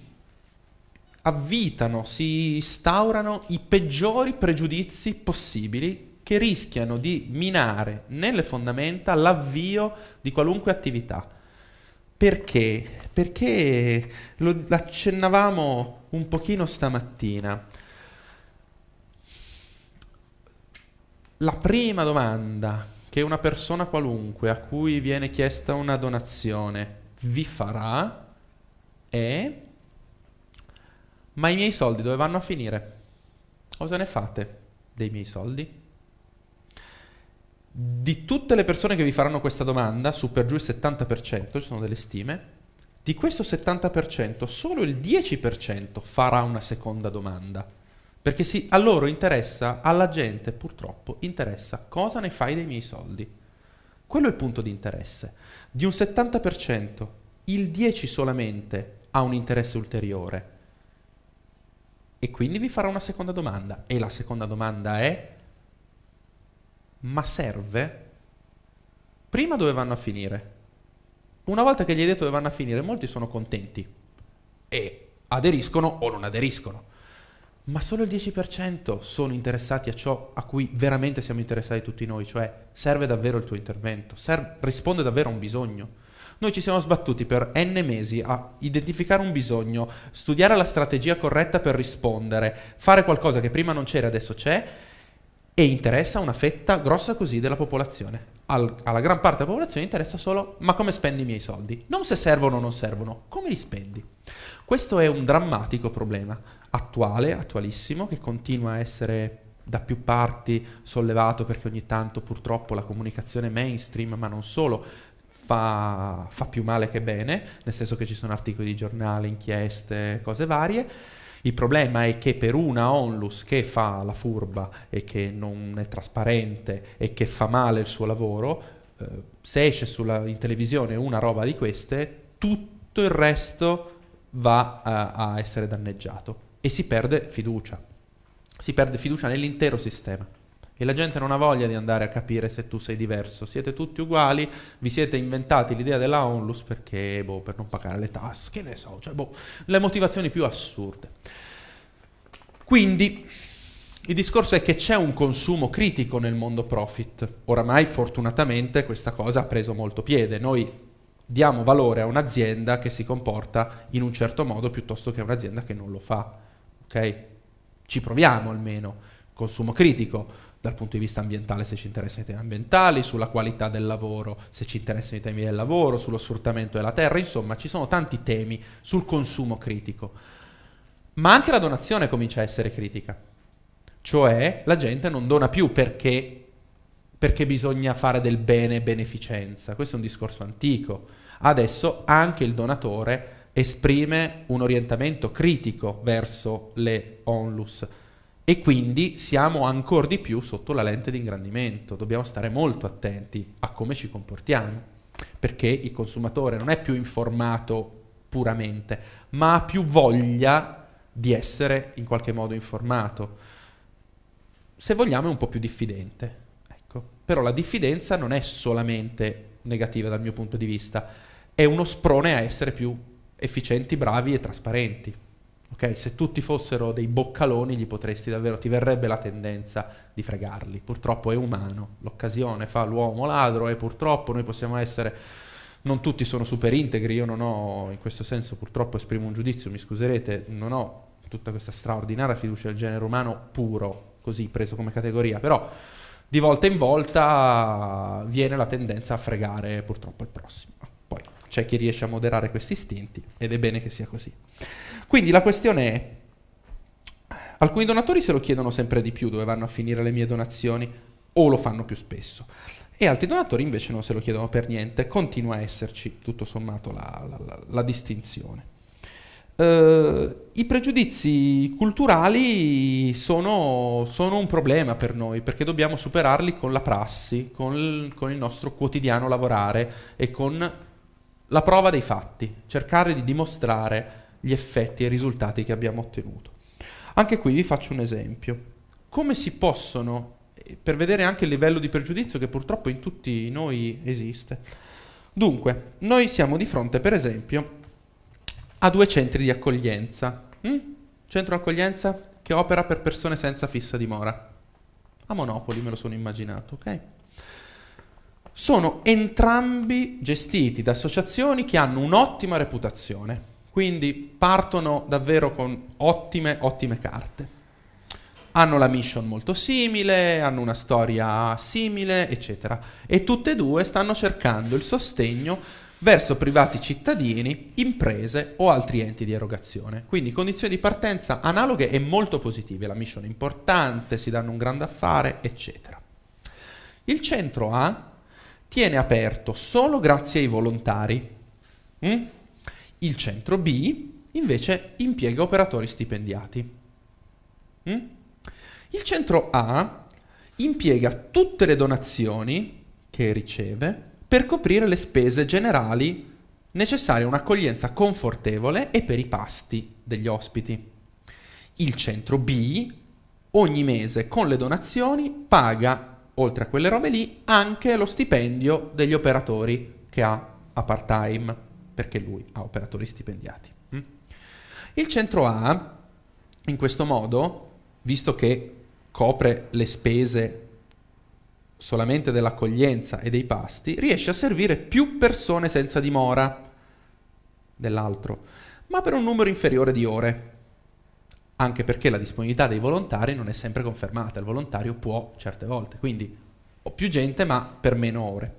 avvitano, si instaurano i peggiori pregiudizi possibili che rischiano di minare nelle fondamenta l'avvio di qualunque attività. Perché? Perché lo accennavamo un pochino stamattina. La prima domanda che una persona qualunque a cui viene chiesta una donazione vi farà è ma i miei soldi dove vanno a finire? Cosa ne fate dei miei soldi? Di tutte le persone che vi faranno questa domanda, su per giù il 70%, ci sono delle stime, di questo 70% solo il 10% farà una seconda domanda. Perché sì, a loro interessa, alla gente purtroppo interessa cosa ne fai dei miei soldi. Quello è il punto di interesse. Di un 70%, il 10% solamente ha un interesse ulteriore e quindi vi farò una seconda domanda. E la seconda domanda è, ma serve? Prima dove vanno a finire? Una volta che gli hai detto dove vanno a finire, molti sono contenti e aderiscono o non aderiscono. Ma solo il 10% sono interessati a ciò a cui veramente siamo interessati tutti noi, cioè serve davvero il tuo intervento, serve, risponde davvero a un bisogno. Noi ci siamo sbattuti per n mesi a identificare un bisogno, studiare la strategia corretta per rispondere, fare qualcosa che prima non c'era e adesso c'è e interessa una fetta grossa così della popolazione. Al, alla gran parte della popolazione interessa solo ma come spendi i miei soldi, non se servono o non servono, come li spendi. Questo è un drammatico problema attuale, attualissimo, che continua a essere da più parti sollevato perché ogni tanto purtroppo la comunicazione mainstream, ma non solo, fa, fa più male che bene, nel senso che ci sono articoli di giornale, inchieste, cose varie. Il problema è che per una onlus che fa la furba e che non è trasparente e che fa male il suo lavoro, eh, se esce sulla, in televisione una roba di queste, tutto il resto va a, a essere danneggiato e si perde fiducia. Si perde fiducia nell'intero sistema e la gente non ha voglia di andare a capire se tu sei diverso. Siete tutti uguali, vi siete inventati l'idea della onlus perché, boh, per non pagare le tasche, ne so, cioè, boh, le motivazioni più assurde. Quindi il discorso è che c'è un consumo critico nel mondo profit. Oramai fortunatamente questa cosa ha preso molto piede. Noi diamo valore a un'azienda che si comporta in un certo modo piuttosto che a un'azienda che non lo fa. Ok? Ci proviamo almeno. Consumo critico dal punto di vista ambientale se ci interessano i temi ambientali, sulla qualità del lavoro se ci interessano i temi del lavoro, sullo sfruttamento della terra, insomma ci sono tanti temi sul consumo critico. Ma anche la donazione comincia a essere critica, cioè la gente non dona più perché, perché bisogna fare del bene e beneficenza, questo è un discorso antico, adesso anche il donatore esprime un orientamento critico verso le onlus e quindi siamo ancora di più sotto la lente di ingrandimento. Dobbiamo stare molto attenti a come ci comportiamo, perché il consumatore non è più informato puramente, ma ha più voglia di essere in qualche modo informato. Se vogliamo è un po' più diffidente, ecco. però la diffidenza non è solamente negativa dal mio punto di vista, è uno sprone a essere più efficienti, bravi e trasparenti. Okay? Se tutti fossero dei boccaloni gli potresti davvero, ti verrebbe la tendenza di fregarli. Purtroppo è umano, l'occasione fa l'uomo ladro e purtroppo noi possiamo essere, non tutti sono super integri, io non ho, in questo senso purtroppo esprimo un giudizio, mi scuserete, non ho tutta questa straordinaria fiducia del genere umano puro, così preso come categoria, però di volta in volta viene la tendenza a fregare purtroppo il prossimo. Poi c'è chi riesce a moderare questi istinti ed è bene che sia così. Quindi la questione è, alcuni donatori se lo chiedono sempre di più dove vanno a finire le mie donazioni o lo fanno più spesso e altri donatori invece non se lo chiedono per niente, continua a esserci tutto sommato la, la, la, la distinzione. Uh, I pregiudizi culturali sono, sono, un problema per noi perché dobbiamo superarli con la prassi, con il, con il, nostro quotidiano lavorare e con la prova dei fatti, cercare di dimostrare gli effetti e i risultati che abbiamo ottenuto. Anche qui vi faccio un esempio. Come si possono, eh, per vedere anche il livello di pregiudizio che purtroppo in tutti noi esiste. Dunque, noi siamo di fronte, per esempio, a due centri di accoglienza. Mm? Centro accoglienza che opera per persone senza fissa dimora. A Monopoli me lo sono immaginato, ok? Sono entrambi gestiti da associazioni che hanno un'ottima reputazione quindi partono davvero con ottime, ottime carte. Hanno la mission molto simile, hanno una storia simile, eccetera. E tutte e due stanno cercando il sostegno verso privati cittadini, imprese o altri enti di erogazione. Quindi condizioni di partenza analoghe e molto positive, la mission è importante, si danno un grande affare, eccetera. Il centro A tiene aperto solo grazie ai volontari. Mm? Il centro B invece impiega operatori stipendiati. Mm? Il centro A impiega tutte le donazioni che riceve per coprire le spese generali necessarie a un'accoglienza confortevole e per i pasti degli ospiti. Il centro B ogni mese con le donazioni paga, oltre a quelle robe lì, anche lo stipendio degli operatori che ha a part-time perché lui ha operatori stipendiati. Mm? Il centro A, in questo modo, visto che copre le spese solamente dell'accoglienza e dei pasti, riesce a servire più persone senza dimora dell'altro, ma per un numero inferiore di ore, anche perché la disponibilità dei volontari non è sempre confermata, il volontario può certe volte, quindi ho più gente ma per meno ore.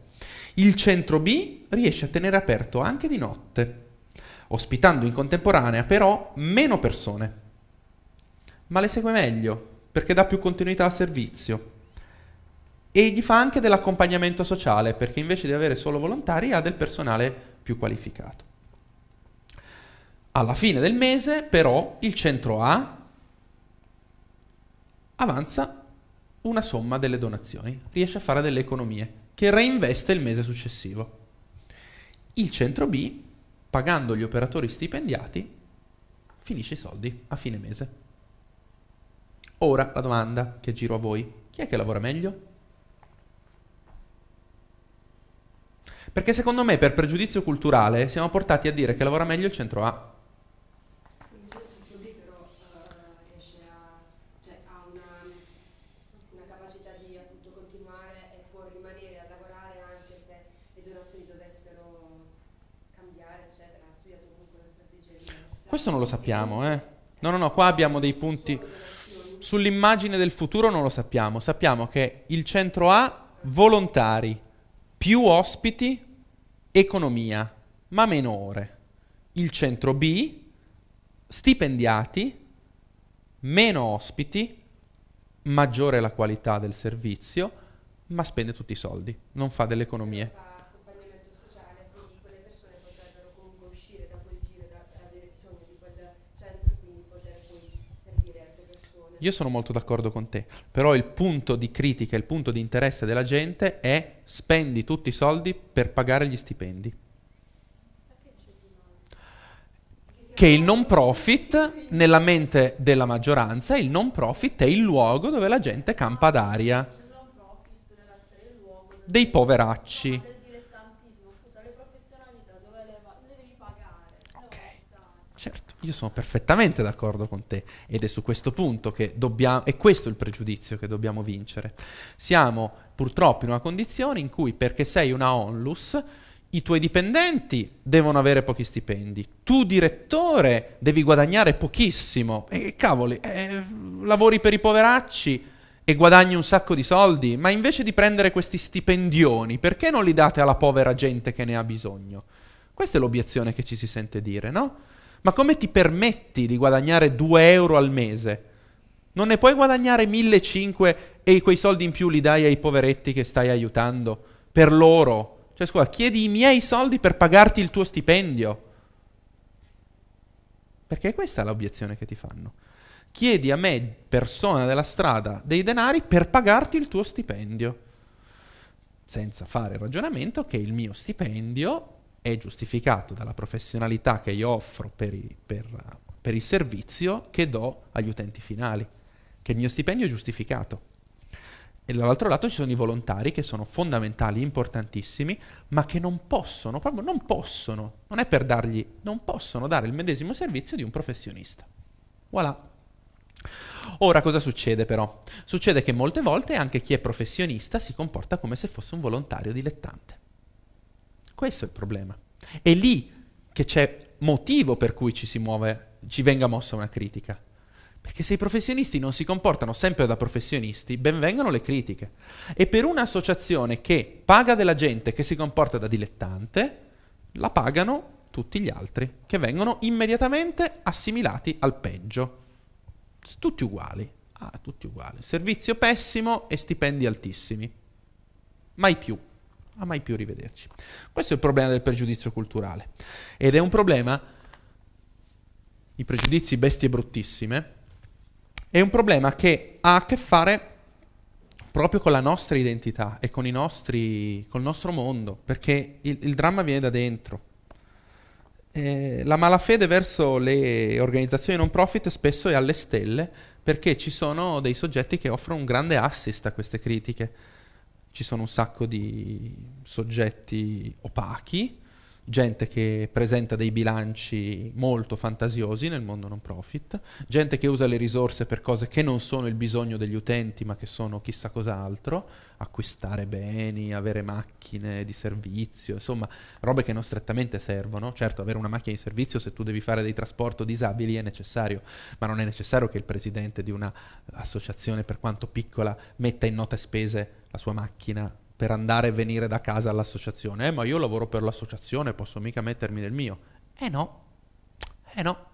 Il centro B riesce a tenere aperto anche di notte, ospitando in contemporanea però meno persone. Ma le segue meglio, perché dà più continuità al servizio. E gli fa anche dell'accompagnamento sociale, perché invece di avere solo volontari ha del personale più qualificato. Alla fine del mese, però, il centro A avanza una somma delle donazioni, riesce a fare delle economie che reinveste il mese successivo. Il centro B, pagando gli operatori stipendiati, finisce i soldi a fine mese. Ora la domanda che giro a voi, chi è che lavora meglio? Perché secondo me per pregiudizio culturale siamo portati a dire che lavora meglio il centro A Questo non lo sappiamo, eh. No, no, no, qua abbiamo dei punti. Sull'immagine del futuro non lo sappiamo. Sappiamo che il centro A, volontari, più ospiti, economia, ma meno ore. Il centro B, stipendiati, meno ospiti, maggiore la qualità del servizio, ma spende tutti i soldi, non fa delle economie. Io sono molto d'accordo con te, però il punto di critica, il punto di interesse della gente è spendi tutti i soldi per pagare gli stipendi. Che il non profit, nella mente della maggioranza, il non profit è il luogo dove la gente campa d'aria. Dei poveracci Io sono perfettamente d'accordo con te ed è su questo punto che dobbiamo, è questo il pregiudizio che dobbiamo vincere. Siamo purtroppo in una condizione in cui perché sei una onlus i tuoi dipendenti devono avere pochi stipendi, tu direttore devi guadagnare pochissimo e cavoli, eh, lavori per i poveracci e guadagni un sacco di soldi, ma invece di prendere questi stipendioni, perché non li date alla povera gente che ne ha bisogno? Questa è l'obiezione che ci si sente dire, no? Ma come ti permetti di guadagnare 2 euro al mese? Non ne puoi guadagnare 1.500 e quei soldi in più li dai ai poveretti che stai aiutando? Per loro? Cioè, scusa, chiedi i miei soldi per pagarti il tuo stipendio. Perché questa è l'obiezione che ti fanno. Chiedi a me, persona della strada, dei denari per pagarti il tuo stipendio. Senza fare il ragionamento che il mio stipendio è giustificato dalla professionalità che io offro per, i, per, per il servizio che do agli utenti finali, che il mio stipendio è giustificato. E dall'altro lato ci sono i volontari che sono fondamentali, importantissimi, ma che non possono, proprio non possono, non è per dargli, non possono dare il medesimo servizio di un professionista. Voilà. Ora cosa succede però? Succede che molte volte anche chi è professionista si comporta come se fosse un volontario dilettante. Questo è il problema. È lì che c'è motivo per cui ci si muove, ci venga mossa una critica. Perché se i professionisti non si comportano sempre da professionisti, benvengano le critiche. E per un'associazione che paga della gente che si comporta da dilettante, la pagano tutti gli altri, che vengono immediatamente assimilati al peggio. Tutti uguali. Ah, tutti uguali. Servizio pessimo e stipendi altissimi. Mai più a mai più rivederci. Questo è il problema del pregiudizio culturale ed è un problema, i pregiudizi bestie bruttissime, è un problema che ha a che fare proprio con la nostra identità e con nostri, col nostro mondo, perché il, il dramma viene da dentro. Eh, la malafede verso le organizzazioni non profit spesso è alle stelle perché ci sono dei soggetti che offrono un grande assist a queste critiche ci sono un sacco di soggetti opachi gente che presenta dei bilanci molto fantasiosi nel mondo non profit, gente che usa le risorse per cose che non sono il bisogno degli utenti ma che sono chissà cos'altro, acquistare beni, avere macchine di servizio, insomma robe che non strettamente servono, certo avere una macchina di servizio se tu devi fare dei trasporto disabili è necessario, ma non è necessario che il presidente di un'associazione per quanto piccola metta in nota e spese la sua macchina per andare e venire da casa all'associazione. Eh, ma io lavoro per l'associazione, posso mica mettermi del mio. Eh no, eh no.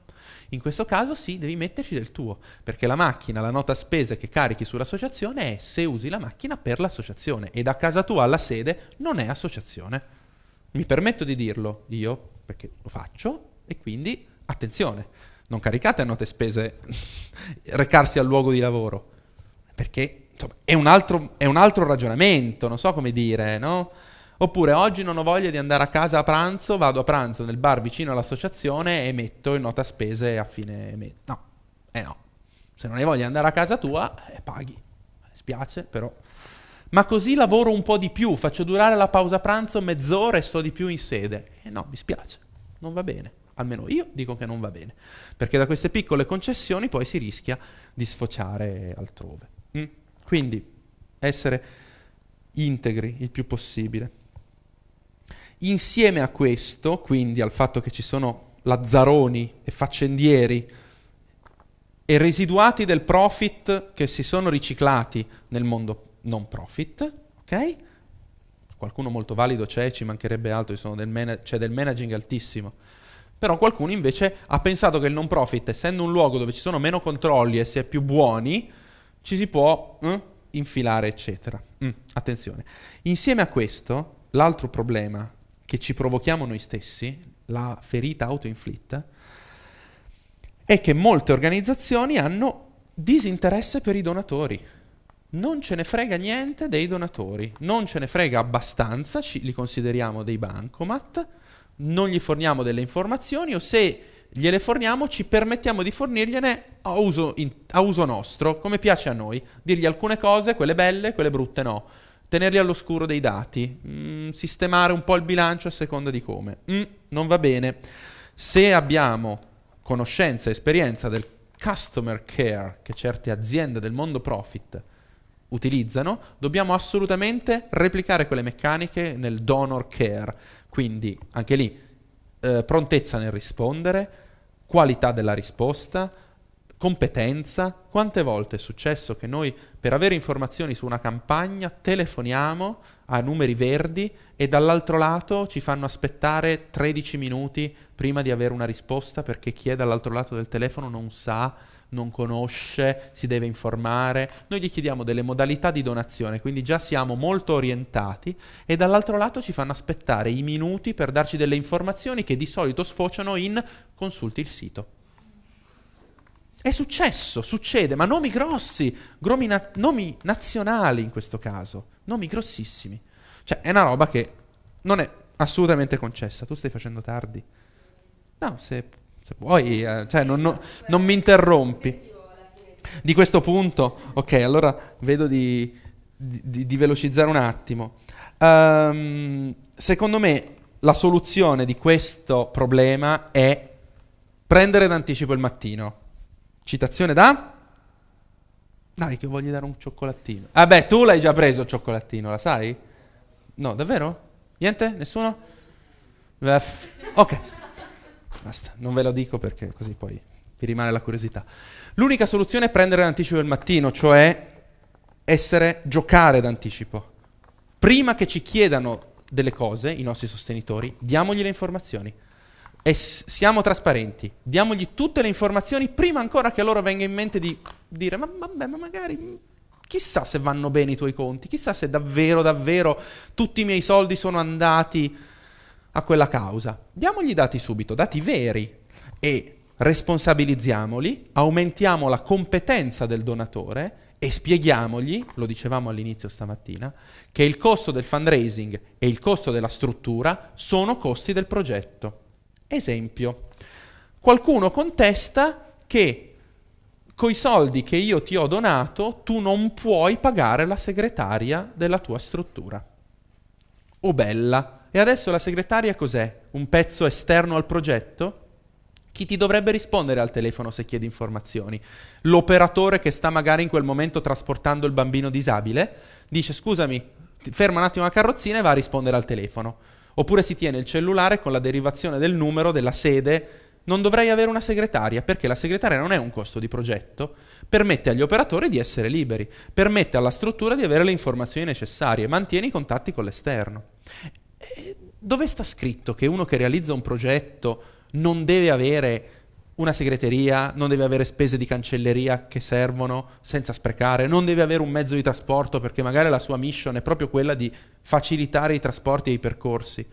In questo caso sì, devi metterci del tuo, perché la macchina, la nota spese che carichi sull'associazione è se usi la macchina per l'associazione e da casa tua alla sede non è associazione. Mi permetto di dirlo io, perché lo faccio, e quindi attenzione, non caricate a note spese recarsi al luogo di lavoro, perché insomma, è, un altro, è, un altro, ragionamento, non so come dire, no? Oppure oggi non ho voglia di andare a casa a pranzo, vado a pranzo nel bar vicino all'associazione e metto in nota spese a fine mese. No, eh no. Se non hai voglia di andare a casa tua, eh, paghi. Spiace, però. Ma così lavoro un po' di più, faccio durare la pausa pranzo mezz'ora e sto di più in sede. Eh no, mi spiace. Non va bene almeno io dico che non va bene, perché da queste piccole concessioni poi si rischia di sfociare altrove. Mm? Quindi essere integri il più possibile. Insieme a questo, quindi al fatto che ci sono lazzaroni e faccendieri e residuati del profit che si sono riciclati nel mondo non profit, ok? Qualcuno molto valido c'è, ci mancherebbe altro, del man- c'è del managing altissimo. Però qualcuno invece ha pensato che il non profit, essendo un luogo dove ci sono meno controlli e si è più buoni, ci si può eh, infilare, eccetera. Mm, attenzione. Insieme a questo, l'altro problema che ci provochiamo noi stessi, la ferita autoinflitta, è che molte organizzazioni hanno disinteresse per i donatori. Non ce ne frega niente dei donatori, non ce ne frega abbastanza, ci, li consideriamo dei bancomat, non gli forniamo delle informazioni o se gliele forniamo, ci permettiamo di fornirgliene a uso, in, a uso nostro, come piace a noi, dirgli alcune cose, quelle belle, quelle brutte no, tenerli all'oscuro dei dati, mm, sistemare un po' il bilancio a seconda di come. Mm, non va bene. Se abbiamo conoscenza, e esperienza del customer care che certe aziende del mondo profit utilizzano, dobbiamo assolutamente replicare quelle meccaniche nel donor care. Quindi anche lì eh, prontezza nel rispondere, qualità della risposta, competenza. Quante volte è successo che noi per avere informazioni su una campagna telefoniamo a numeri verdi e dall'altro lato ci fanno aspettare 13 minuti prima di avere una risposta perché chi è dall'altro lato del telefono non sa non conosce, si deve informare. Noi gli chiediamo delle modalità di donazione, quindi già siamo molto orientati e dall'altro lato ci fanno aspettare i minuti per darci delle informazioni che di solito sfociano in consulti il sito. È successo, succede, ma nomi grossi, na- nomi nazionali in questo caso, nomi grossissimi. Cioè, è una roba che non è assolutamente concessa. Tu stai facendo tardi. No, se se vuoi, eh, cioè, non, non, non mi interrompi. Di questo punto, ok, allora vedo di, di, di velocizzare un attimo. Um, secondo me la soluzione di questo problema è prendere d'anticipo il mattino. Citazione da? Dai, che voglio dare un cioccolattino. Vabbè, ah tu l'hai già preso il cioccolattino, la sai? No, davvero? Niente? Nessuno? Ok. Basta, non ve lo dico perché così poi vi rimane la curiosità. L'unica soluzione è prendere l'anticipo del mattino, cioè essere giocare d'anticipo. Prima che ci chiedano delle cose i nostri sostenitori, diamogli le informazioni. E s- siamo trasparenti, diamogli tutte le informazioni prima ancora che a loro venga in mente di dire ma vabbè, ma magari chissà se vanno bene i tuoi conti, chissà se davvero, davvero tutti i miei soldi sono andati a quella causa. Diamogli i dati subito, dati veri e responsabilizziamoli, aumentiamo la competenza del donatore e spieghiamogli, lo dicevamo all'inizio stamattina, che il costo del fundraising e il costo della struttura sono costi del progetto. Esempio, qualcuno contesta che coi soldi che io ti ho donato tu non puoi pagare la segretaria della tua struttura. O bella, e adesso la segretaria cos'è? Un pezzo esterno al progetto? Chi ti dovrebbe rispondere al telefono se chiedi informazioni? L'operatore che sta magari in quel momento trasportando il bambino disabile? Dice scusami, ferma un attimo la carrozzina e va a rispondere al telefono. Oppure si tiene il cellulare con la derivazione del numero, della sede. Non dovrei avere una segretaria perché la segretaria non è un costo di progetto, permette agli operatori di essere liberi, permette alla struttura di avere le informazioni necessarie, mantiene i contatti con l'esterno. Dove sta scritto che uno che realizza un progetto non deve avere una segreteria, non deve avere spese di cancelleria che servono senza sprecare, non deve avere un mezzo di trasporto perché magari la sua mission è proprio quella di facilitare i trasporti e i percorsi.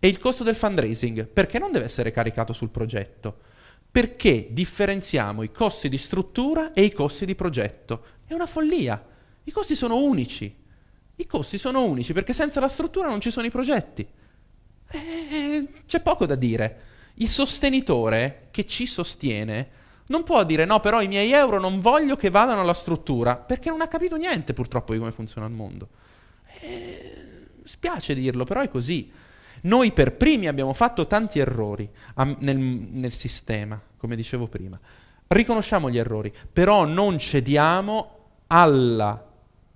E il costo del fundraising, perché non deve essere caricato sul progetto? Perché differenziamo i costi di struttura e i costi di progetto? È una follia. I costi sono unici. I costi sono unici perché senza la struttura non ci sono i progetti eh, c'è poco da dire. Il sostenitore che ci sostiene non può dire no, però i miei euro non voglio che vadano alla struttura, perché non ha capito niente purtroppo di come funziona il mondo. Eh, spiace dirlo, però è così. Noi per primi abbiamo fatto tanti errori am- nel, nel sistema, come dicevo prima. Riconosciamo gli errori, però non cediamo alla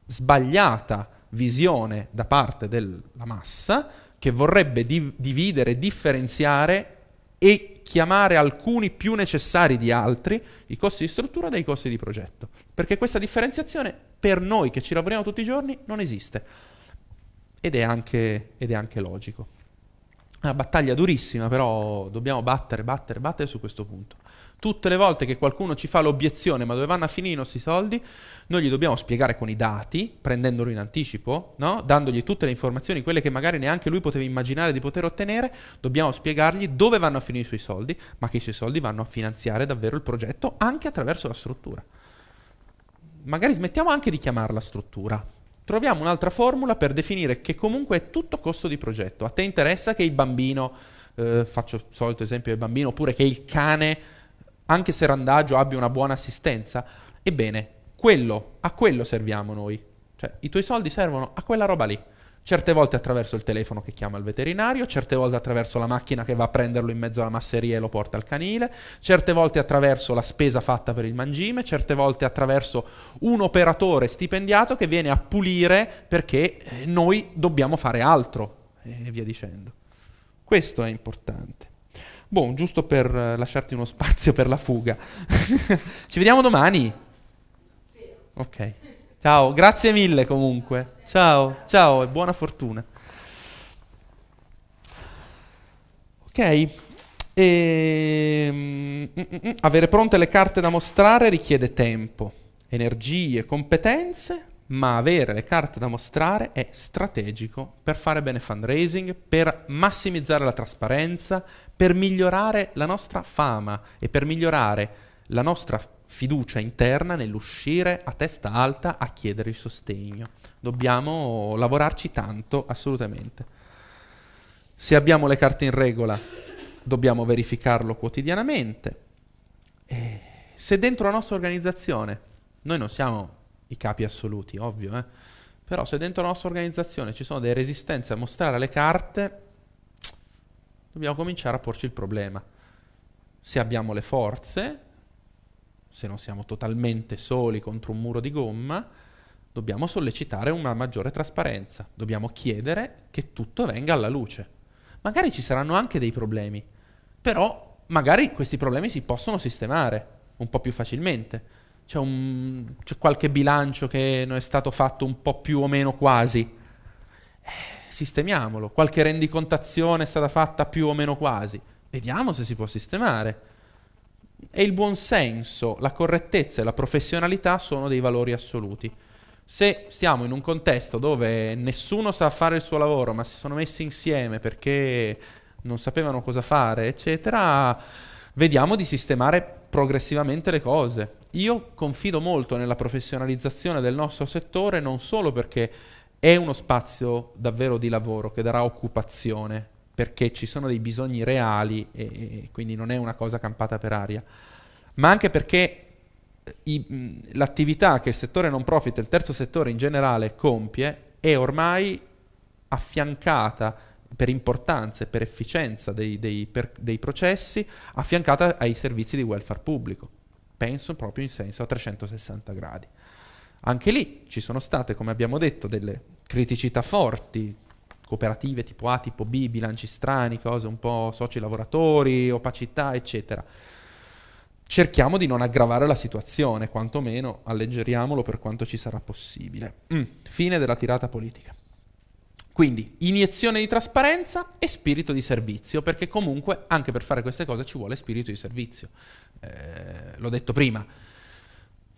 sbagliata visione da parte della massa che vorrebbe div- dividere, differenziare e chiamare alcuni più necessari di altri i costi di struttura dai costi di progetto. Perché questa differenziazione per noi che ci lavoriamo tutti i giorni non esiste. Ed è anche, ed è anche logico. Una battaglia durissima, però dobbiamo battere, battere, battere su questo punto tutte le volte che qualcuno ci fa l'obiezione ma dove vanno a finire i nostri soldi, noi gli dobbiamo spiegare con i dati, prendendolo in anticipo, no? dandogli tutte le informazioni, quelle che magari neanche lui poteva immaginare di poter ottenere, dobbiamo spiegargli dove vanno a finire i suoi soldi, ma che i suoi soldi vanno a finanziare davvero il progetto anche attraverso la struttura. Magari smettiamo anche di chiamarla struttura. Troviamo un'altra formula per definire che comunque è tutto costo di progetto. A te interessa che il bambino, eh, faccio il solito esempio del bambino, oppure che il cane anche se Randagio abbia una buona assistenza, ebbene, quello, a quello serviamo noi. Cioè, i tuoi soldi servono a quella roba lì. Certe volte attraverso il telefono che chiama il veterinario, certe volte attraverso la macchina che va a prenderlo in mezzo alla masseria e lo porta al canile, certe volte attraverso la spesa fatta per il mangime, certe volte attraverso un operatore stipendiato che viene a pulire perché eh, noi dobbiamo fare altro e via dicendo. Questo è importante. Boh, giusto per eh, lasciarti uno spazio per la fuga. Ci vediamo domani. Ok. Ciao, grazie mille comunque. Ciao, ciao e buona fortuna. Ok. E, ehm, mm, mm, mm, avere pronte le carte da mostrare richiede tempo, energie, competenze, ma avere le carte da mostrare è strategico per fare bene fundraising, per massimizzare la trasparenza, per migliorare la nostra fama e per migliorare la nostra fiducia interna nell'uscire a testa alta a chiedere il sostegno. Dobbiamo lavorarci tanto, assolutamente. Se abbiamo le carte in regola, dobbiamo verificarlo quotidianamente. E se dentro la nostra organizzazione noi non siamo i capi assoluti, ovvio, eh? però se dentro la nostra organizzazione ci sono delle resistenze a mostrare le carte, dobbiamo cominciare a porci il problema. Se abbiamo le forze, se non siamo totalmente soli contro un muro di gomma, dobbiamo sollecitare una maggiore trasparenza, dobbiamo chiedere che tutto venga alla luce. Magari ci saranno anche dei problemi, però magari questi problemi si possono sistemare un po' più facilmente c'è, un, c'è qualche bilancio che non è stato fatto un po' più o meno quasi. Eh, sistemiamolo. Qualche rendicontazione è stata fatta più o meno quasi. Vediamo se si può sistemare. E il buon senso, la correttezza e la professionalità sono dei valori assoluti. Se stiamo in un contesto dove nessuno sa fare il suo lavoro, ma si sono messi insieme perché non sapevano cosa fare, eccetera, vediamo di sistemare progressivamente le cose. Io confido molto nella professionalizzazione del nostro settore non solo perché è uno spazio davvero di lavoro che darà occupazione, perché ci sono dei bisogni reali e, e quindi non è una cosa campata per aria, ma anche perché eh, i, l'attività che il settore non profit e il terzo settore in generale compie è ormai affiancata per importanza e per efficienza dei, dei, per, dei processi affiancata ai servizi di welfare pubblico. Penso proprio in senso a 360 gradi. Anche lì ci sono state, come abbiamo detto, delle criticità forti, cooperative tipo A, tipo B, bilanci strani, cose un po' soci lavoratori, opacità, eccetera. Cerchiamo di non aggravare la situazione, quantomeno alleggeriamolo per quanto ci sarà possibile. Mm. Fine della tirata politica. Quindi iniezione di trasparenza e spirito di servizio, perché comunque anche per fare queste cose ci vuole spirito di servizio. Eh, l'ho detto prima,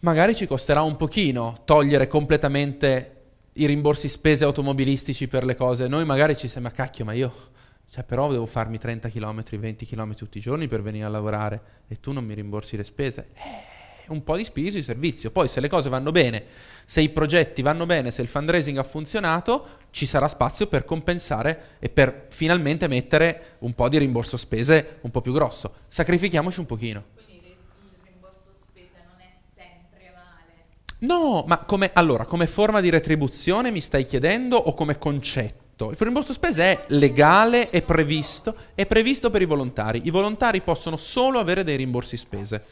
magari ci costerà un pochino togliere completamente i rimborsi spese automobilistici per le cose. Noi magari ci sembra cacchio, ma io cioè, però devo farmi 30 km, 20 km tutti i giorni per venire a lavorare e tu non mi rimborsi le spese. Eh un po' di spese di servizio. Poi se le cose vanno bene, se i progetti vanno bene, se il fundraising ha funzionato, ci sarà spazio per compensare e per finalmente mettere un po' di rimborso spese un po' più grosso. Sacrifichiamoci un pochino. No, ma come, allora, come forma di retribuzione mi stai chiedendo o come concetto? Il rimborso spese è legale, è previsto, è previsto per i volontari. I volontari possono solo avere dei rimborsi spese.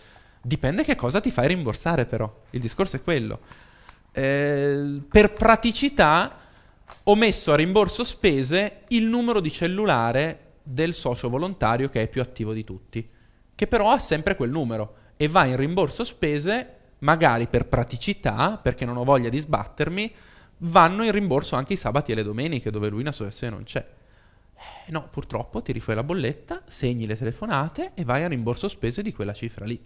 Dipende che cosa ti fai rimborsare però, il discorso è quello. Eh, per praticità ho messo a rimborso spese il numero di cellulare del socio volontario che è più attivo di tutti, che però ha sempre quel numero e va in rimborso spese magari per praticità, perché non ho voglia di sbattermi, vanno in rimborso anche i sabati e le domeniche dove lui in associazione non c'è. Eh, no, purtroppo tiri fuori la bolletta, segni le telefonate e vai a rimborso spese di quella cifra lì.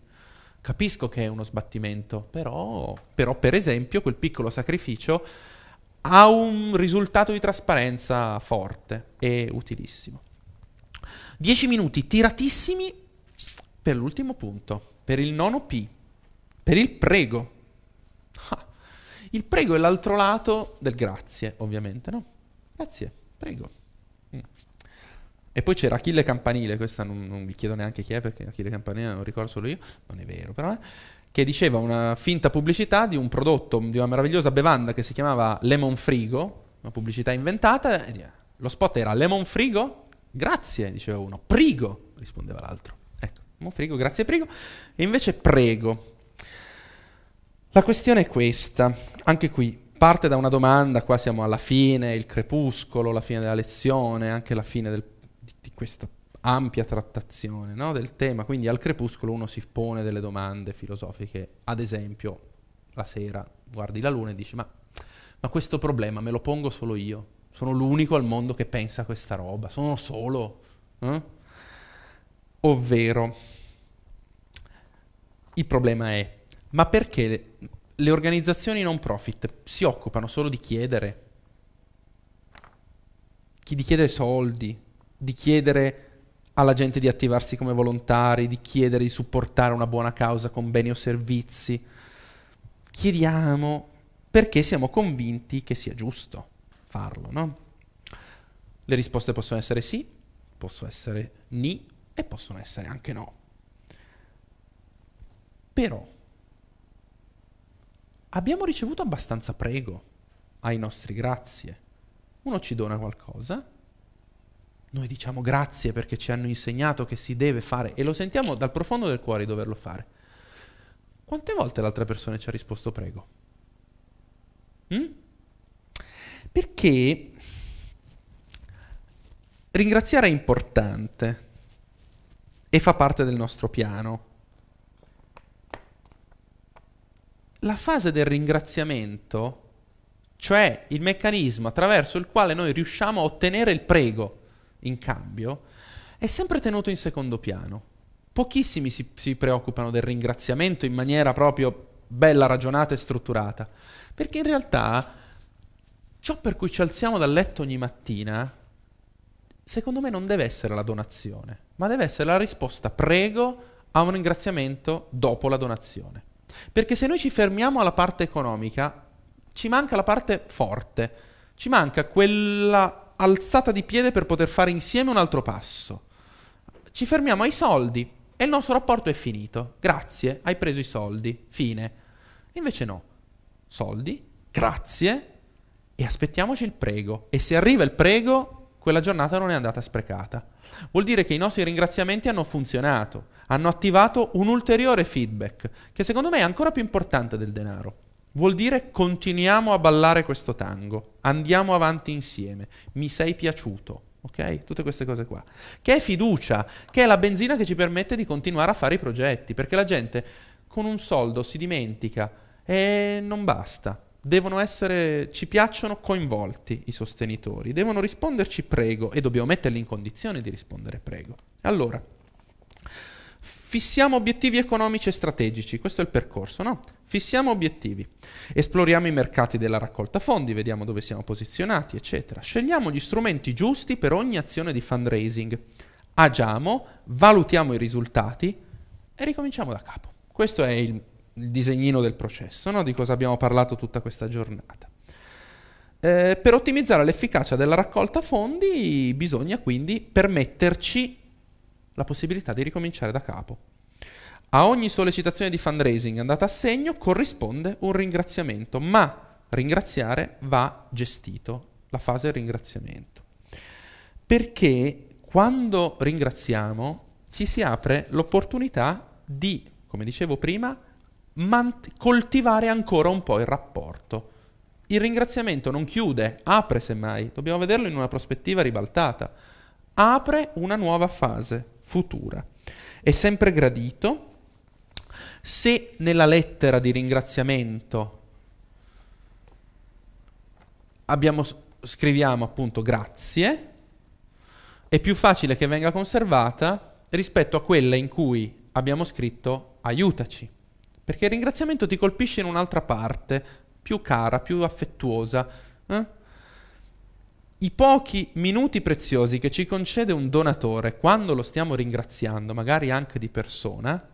Capisco che è uno sbattimento, però, però per esempio quel piccolo sacrificio ha un risultato di trasparenza forte e utilissimo. Dieci minuti tiratissimi per l'ultimo punto, per il nono P, per il prego. Ah, il prego è l'altro lato del grazie, ovviamente, no? Grazie, prego. E poi c'era Achille Campanile, questa non, non, vi chiedo neanche chi è perché Achille Campanile non ricordo solo io, non è vero però, eh, che diceva una finta pubblicità di un prodotto, di una meravigliosa bevanda che si chiamava Lemon Frigo, una pubblicità inventata, lo spot era Lemon Frigo, grazie, diceva uno, Prigo, rispondeva l'altro. Ecco, Lemon Frigo, grazie Prigo, e invece Prego. La questione è questa, anche qui parte da una domanda, qua siamo alla fine, il crepuscolo, la fine della lezione, anche la fine del questa ampia trattazione no, del tema, quindi al crepuscolo uno si pone delle domande filosofiche, ad esempio la sera guardi la luna e dici ma, ma questo problema me lo pongo solo io, sono l'unico al mondo che pensa a questa roba, sono solo, eh? ovvero il problema è ma perché le, le organizzazioni non profit si occupano solo di chiedere, Chi di chiedere soldi, di chiedere alla gente di attivarsi come volontari, di chiedere di supportare una buona causa con beni o servizi. Chiediamo perché siamo convinti che sia giusto farlo, no? Le risposte possono essere sì, possono essere ni e possono essere anche no. Però abbiamo ricevuto abbastanza prego ai nostri grazie. Uno ci dona qualcosa, noi diciamo grazie perché ci hanno insegnato che si deve fare e lo sentiamo dal profondo del cuore doverlo fare. Quante volte l'altra persona ci ha risposto prego? Mm? Perché ringraziare è importante e fa parte del nostro piano. La fase del ringraziamento, cioè il meccanismo attraverso il quale noi riusciamo a ottenere il prego, in cambio è sempre tenuto in secondo piano. Pochissimi si, si preoccupano del ringraziamento in maniera proprio bella, ragionata e strutturata, perché in realtà ciò per cui ci alziamo dal letto ogni mattina, secondo me non deve essere la donazione, ma deve essere la risposta prego a un ringraziamento dopo la donazione. Perché se noi ci fermiamo alla parte economica, ci manca la parte forte, ci manca quella alzata di piede per poter fare insieme un altro passo. Ci fermiamo ai soldi e il nostro rapporto è finito. Grazie, hai preso i soldi. Fine. Invece no. Soldi, grazie e aspettiamoci il prego. E se arriva il prego, quella giornata non è andata sprecata. Vuol dire che i nostri ringraziamenti hanno funzionato, hanno attivato un ulteriore feedback, che secondo me è ancora più importante del denaro. Vuol dire continuiamo a ballare questo tango, andiamo avanti insieme, mi sei piaciuto, ok? Tutte queste cose qua. Che è fiducia, che è la benzina che ci permette di continuare a fare i progetti, perché la gente con un soldo si dimentica e non basta. Devono essere, ci piacciono coinvolti i sostenitori, devono risponderci prego e dobbiamo metterli in condizione di rispondere prego. Allora, Fissiamo obiettivi economici e strategici, questo è il percorso, no? Fissiamo obiettivi, esploriamo i mercati della raccolta fondi, vediamo dove siamo posizionati, eccetera. Scegliamo gli strumenti giusti per ogni azione di fundraising, agiamo, valutiamo i risultati e ricominciamo da capo. Questo è il, il disegnino del processo, no? di cosa abbiamo parlato tutta questa giornata. Eh, per ottimizzare l'efficacia della raccolta fondi bisogna quindi permetterci la possibilità di ricominciare da capo. A ogni sollecitazione di fundraising andata a segno corrisponde un ringraziamento, ma ringraziare va gestito, la fase ringraziamento. Perché quando ringraziamo ci si apre l'opportunità di, come dicevo prima, mant- coltivare ancora un po' il rapporto. Il ringraziamento non chiude, apre semmai, dobbiamo vederlo in una prospettiva ribaltata, apre una nuova fase futura. È sempre gradito se nella lettera di ringraziamento abbiamo, scriviamo appunto grazie, è più facile che venga conservata rispetto a quella in cui abbiamo scritto aiutaci. Perché il ringraziamento ti colpisce in un'altra parte, più cara, più affettuosa. Eh? i pochi minuti preziosi che ci concede un donatore quando lo stiamo ringraziando, magari anche di persona,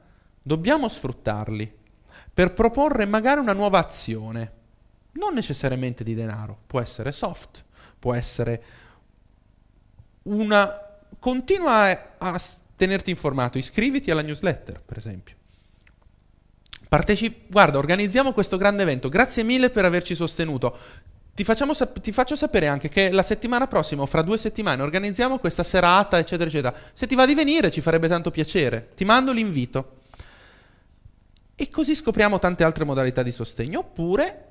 dobbiamo sfruttarli per proporre magari una nuova azione, non necessariamente di denaro, può essere soft, può essere una... Continua a, tenerti informato, iscriviti alla newsletter, per esempio. Parteci- Guarda, organizziamo questo grande evento. Grazie mille per averci sostenuto. Ti, sap- ti, faccio sapere anche che la settimana prossima o fra due settimane organizziamo questa serata, eccetera, eccetera. Se ti va di venire ci farebbe tanto piacere. Ti mando l'invito. E così scopriamo tante altre modalità di sostegno. Oppure,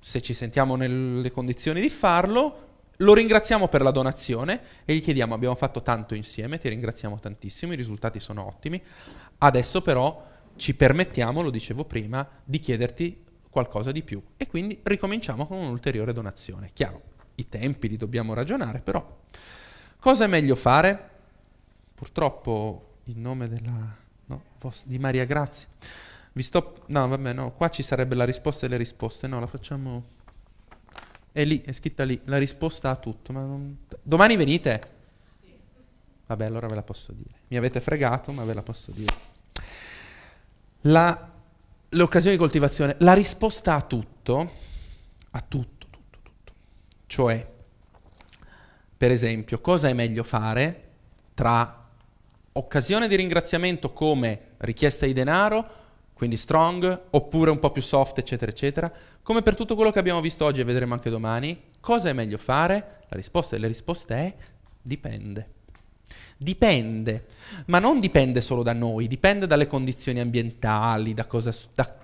se ci sentiamo nelle condizioni di farlo, lo ringraziamo per la donazione e gli chiediamo, abbiamo fatto tanto insieme, ti ringraziamo tantissimo, i risultati sono ottimi. Adesso però ci permettiamo, lo dicevo prima, di chiederti qualcosa di più e quindi ricominciamo con un'ulteriore donazione. Chiaro, i tempi li dobbiamo ragionare, però cosa è meglio fare? Purtroppo in nome della, no, di Maria Grazia. Vi sto No, vabbè, no, qua ci sarebbe la risposta e le risposte, no, la facciamo è lì, è scritta lì la risposta a tutto, ma non... domani venite. Vabbè, allora ve la posso dire. Mi avete fregato, ma ve la posso dire. La l'occasione di coltivazione, la risposta a tutto, a tutto, tutto, tutto. Cioè, per esempio, cosa è meglio fare tra occasione di ringraziamento come richiesta di denaro, quindi strong, oppure un po' più soft, eccetera, eccetera. Come per tutto quello che abbiamo visto oggi e vedremo anche domani, cosa è meglio fare? La risposta delle risposte è dipende. Dipende, ma non dipende solo da noi, dipende dalle condizioni ambientali, da cosa, da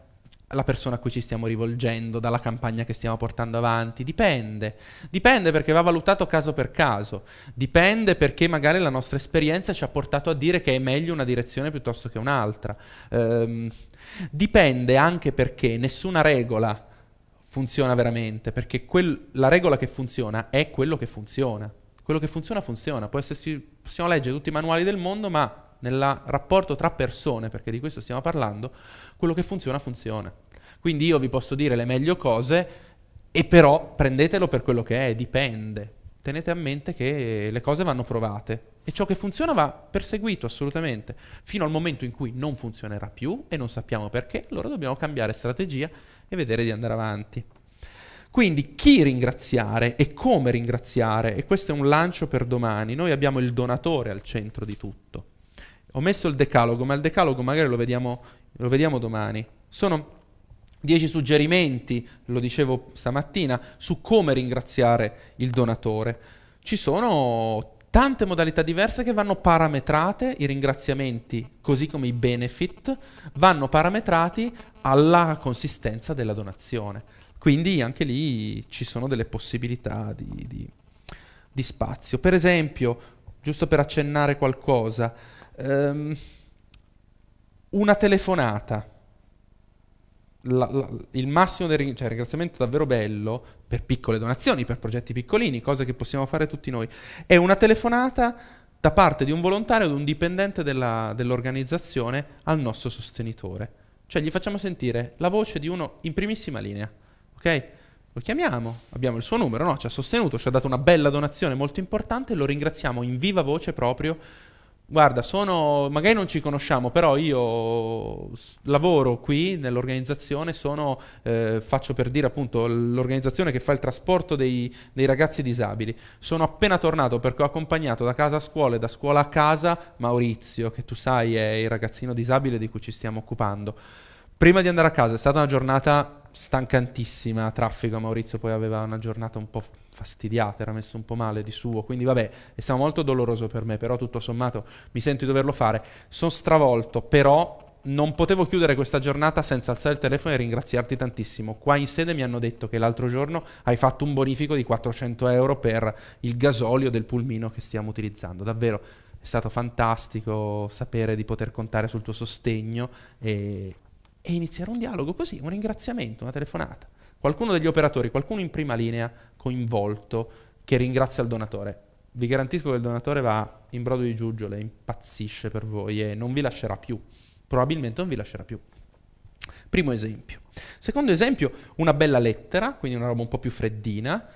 la persona a cui ci stiamo rivolgendo, dalla campagna che stiamo portando avanti, dipende. Dipende perché va valutato caso per caso, dipende perché magari la nostra esperienza ci ha portato a dire che è meglio una direzione piuttosto che un'altra. Ehm, dipende anche perché nessuna regola funziona veramente, perché quel, la regola che funziona è quello che funziona quello che funziona funziona. Esserci, possiamo leggere tutti i manuali del mondo, ma nel rapporto tra persone, perché di questo stiamo parlando, quello che funziona funziona. Quindi io vi posso dire le meglio cose, e però prendetelo per quello che è, dipende. Tenete a mente che le cose vanno provate e ciò che funziona va perseguito assolutamente, fino al momento in cui non funzionerà più e non sappiamo perché, allora dobbiamo cambiare strategia e vedere di andare avanti. Quindi chi ringraziare e come ringraziare? E questo è un lancio per domani. Noi abbiamo il donatore al centro di tutto. Ho messo il decalogo, ma il decalogo magari lo vediamo, lo vediamo domani. Sono dieci suggerimenti, lo dicevo stamattina, su come ringraziare il donatore. Ci sono tante modalità diverse che vanno parametrate, i ringraziamenti, così come i benefit, vanno parametrati alla consistenza della donazione. Quindi anche lì ci sono delle possibilità di, di, di spazio. Per esempio, giusto per accennare qualcosa, ehm, una telefonata. La, la, il massimo del ring- cioè, ringraziamento davvero bello per piccole donazioni, per progetti piccolini, cose che possiamo fare tutti noi. È una telefonata da parte di un volontario o di un dipendente della, dell'organizzazione al nostro sostenitore. Cioè gli facciamo sentire la voce di uno in primissima linea ok? Lo chiamiamo, abbiamo il suo numero, no? Ci ha sostenuto, ci ha dato una bella donazione molto importante, lo ringraziamo in viva voce proprio. Guarda, sono, magari non ci conosciamo, però io lavoro qui nell'organizzazione, sono, eh, faccio per dire appunto l'organizzazione che fa il trasporto dei, dei, ragazzi disabili. Sono appena tornato perché ho accompagnato da casa a scuola e da scuola a casa Maurizio, che tu sai è il ragazzino disabile di cui ci stiamo occupando. Prima di andare a casa è stata una giornata stancantissima, traffico, Maurizio poi aveva una giornata un po' fastidiata, era messo un po' male di suo, quindi vabbè, è stato molto doloroso per me, però tutto sommato mi sento di doverlo fare. Sono stravolto, però non potevo chiudere questa giornata senza alzare il telefono e ringraziarti tantissimo. Qua in sede mi hanno detto che l'altro giorno hai fatto un bonifico di 400 euro per il gasolio del pulmino che stiamo utilizzando. Davvero è stato fantastico sapere di poter contare sul tuo sostegno e e iniziare un dialogo così, un ringraziamento, una telefonata. Qualcuno degli operatori, qualcuno in prima linea coinvolto che ringrazia il donatore. Vi garantisco che il donatore va in brodo di giuggiole, impazzisce per voi e non vi lascerà più. Probabilmente non vi lascerà più. Primo esempio. Secondo esempio, una bella lettera, quindi una roba un po' più freddina,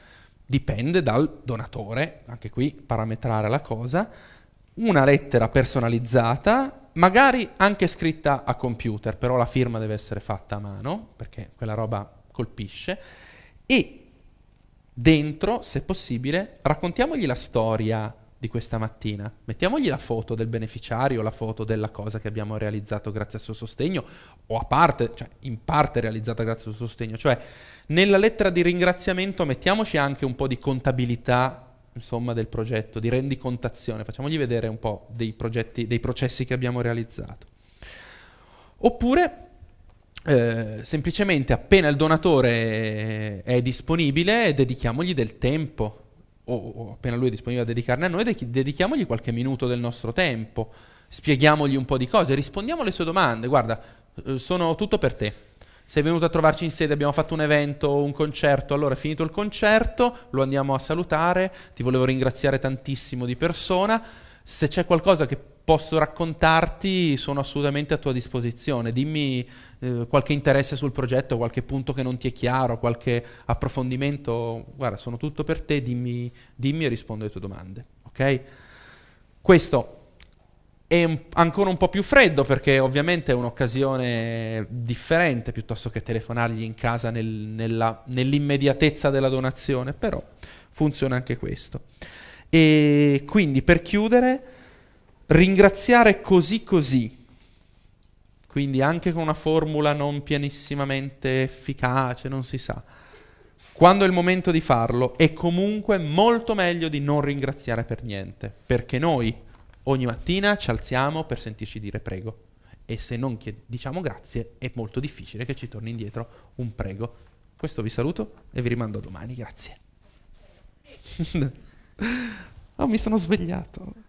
dipende dal donatore, anche qui parametrare la cosa. Una lettera personalizzata magari anche scritta a computer, però la firma deve essere fatta a mano, perché quella roba colpisce, e dentro, se possibile, raccontiamogli la storia di questa mattina, mettiamogli la foto del beneficiario, la foto della cosa che abbiamo realizzato grazie al suo sostegno, o a parte, cioè in parte realizzata grazie al suo sostegno, cioè nella lettera di ringraziamento mettiamoci anche un po' di contabilità insomma, del progetto, di rendicontazione, facciamogli vedere un po' dei, progetti, dei processi che abbiamo realizzato. Oppure eh, semplicemente appena il donatore è disponibile dedichiamogli del tempo o, o, appena lui è disponibile a dedicarne a noi dedichiamogli qualche minuto del nostro tempo spieghiamogli un po' di cose rispondiamo alle sue domande guarda eh, sono tutto per te sei venuto a trovarci in sede, abbiamo fatto un evento, un concerto, allora è finito il concerto, lo andiamo a salutare, ti volevo ringraziare tantissimo di persona, se c'è qualcosa che posso raccontarti sono assolutamente a tua disposizione, dimmi eh, qualche interesse sul progetto, qualche punto che non ti è chiaro, qualche approfondimento, guarda sono tutto per te, dimmi, dimmi e rispondo alle tue domande, ok? Questo è un, ancora un po' più freddo perché ovviamente è un'occasione differente piuttosto che telefonargli in casa nel, nella, nell'immediatezza della donazione, però funziona anche questo. E quindi per chiudere, ringraziare così così quindi anche con una formula non pianissimamente efficace, non si sa. Quando è il momento di farlo, è comunque molto meglio di non ringraziare per niente, perché noi Ogni mattina ci alziamo per sentirci dire prego. E se non chied- diciamo grazie, è molto difficile che ci torni indietro un prego. Questo vi saluto e vi rimando a domani. Grazie. oh, mi sono svegliato.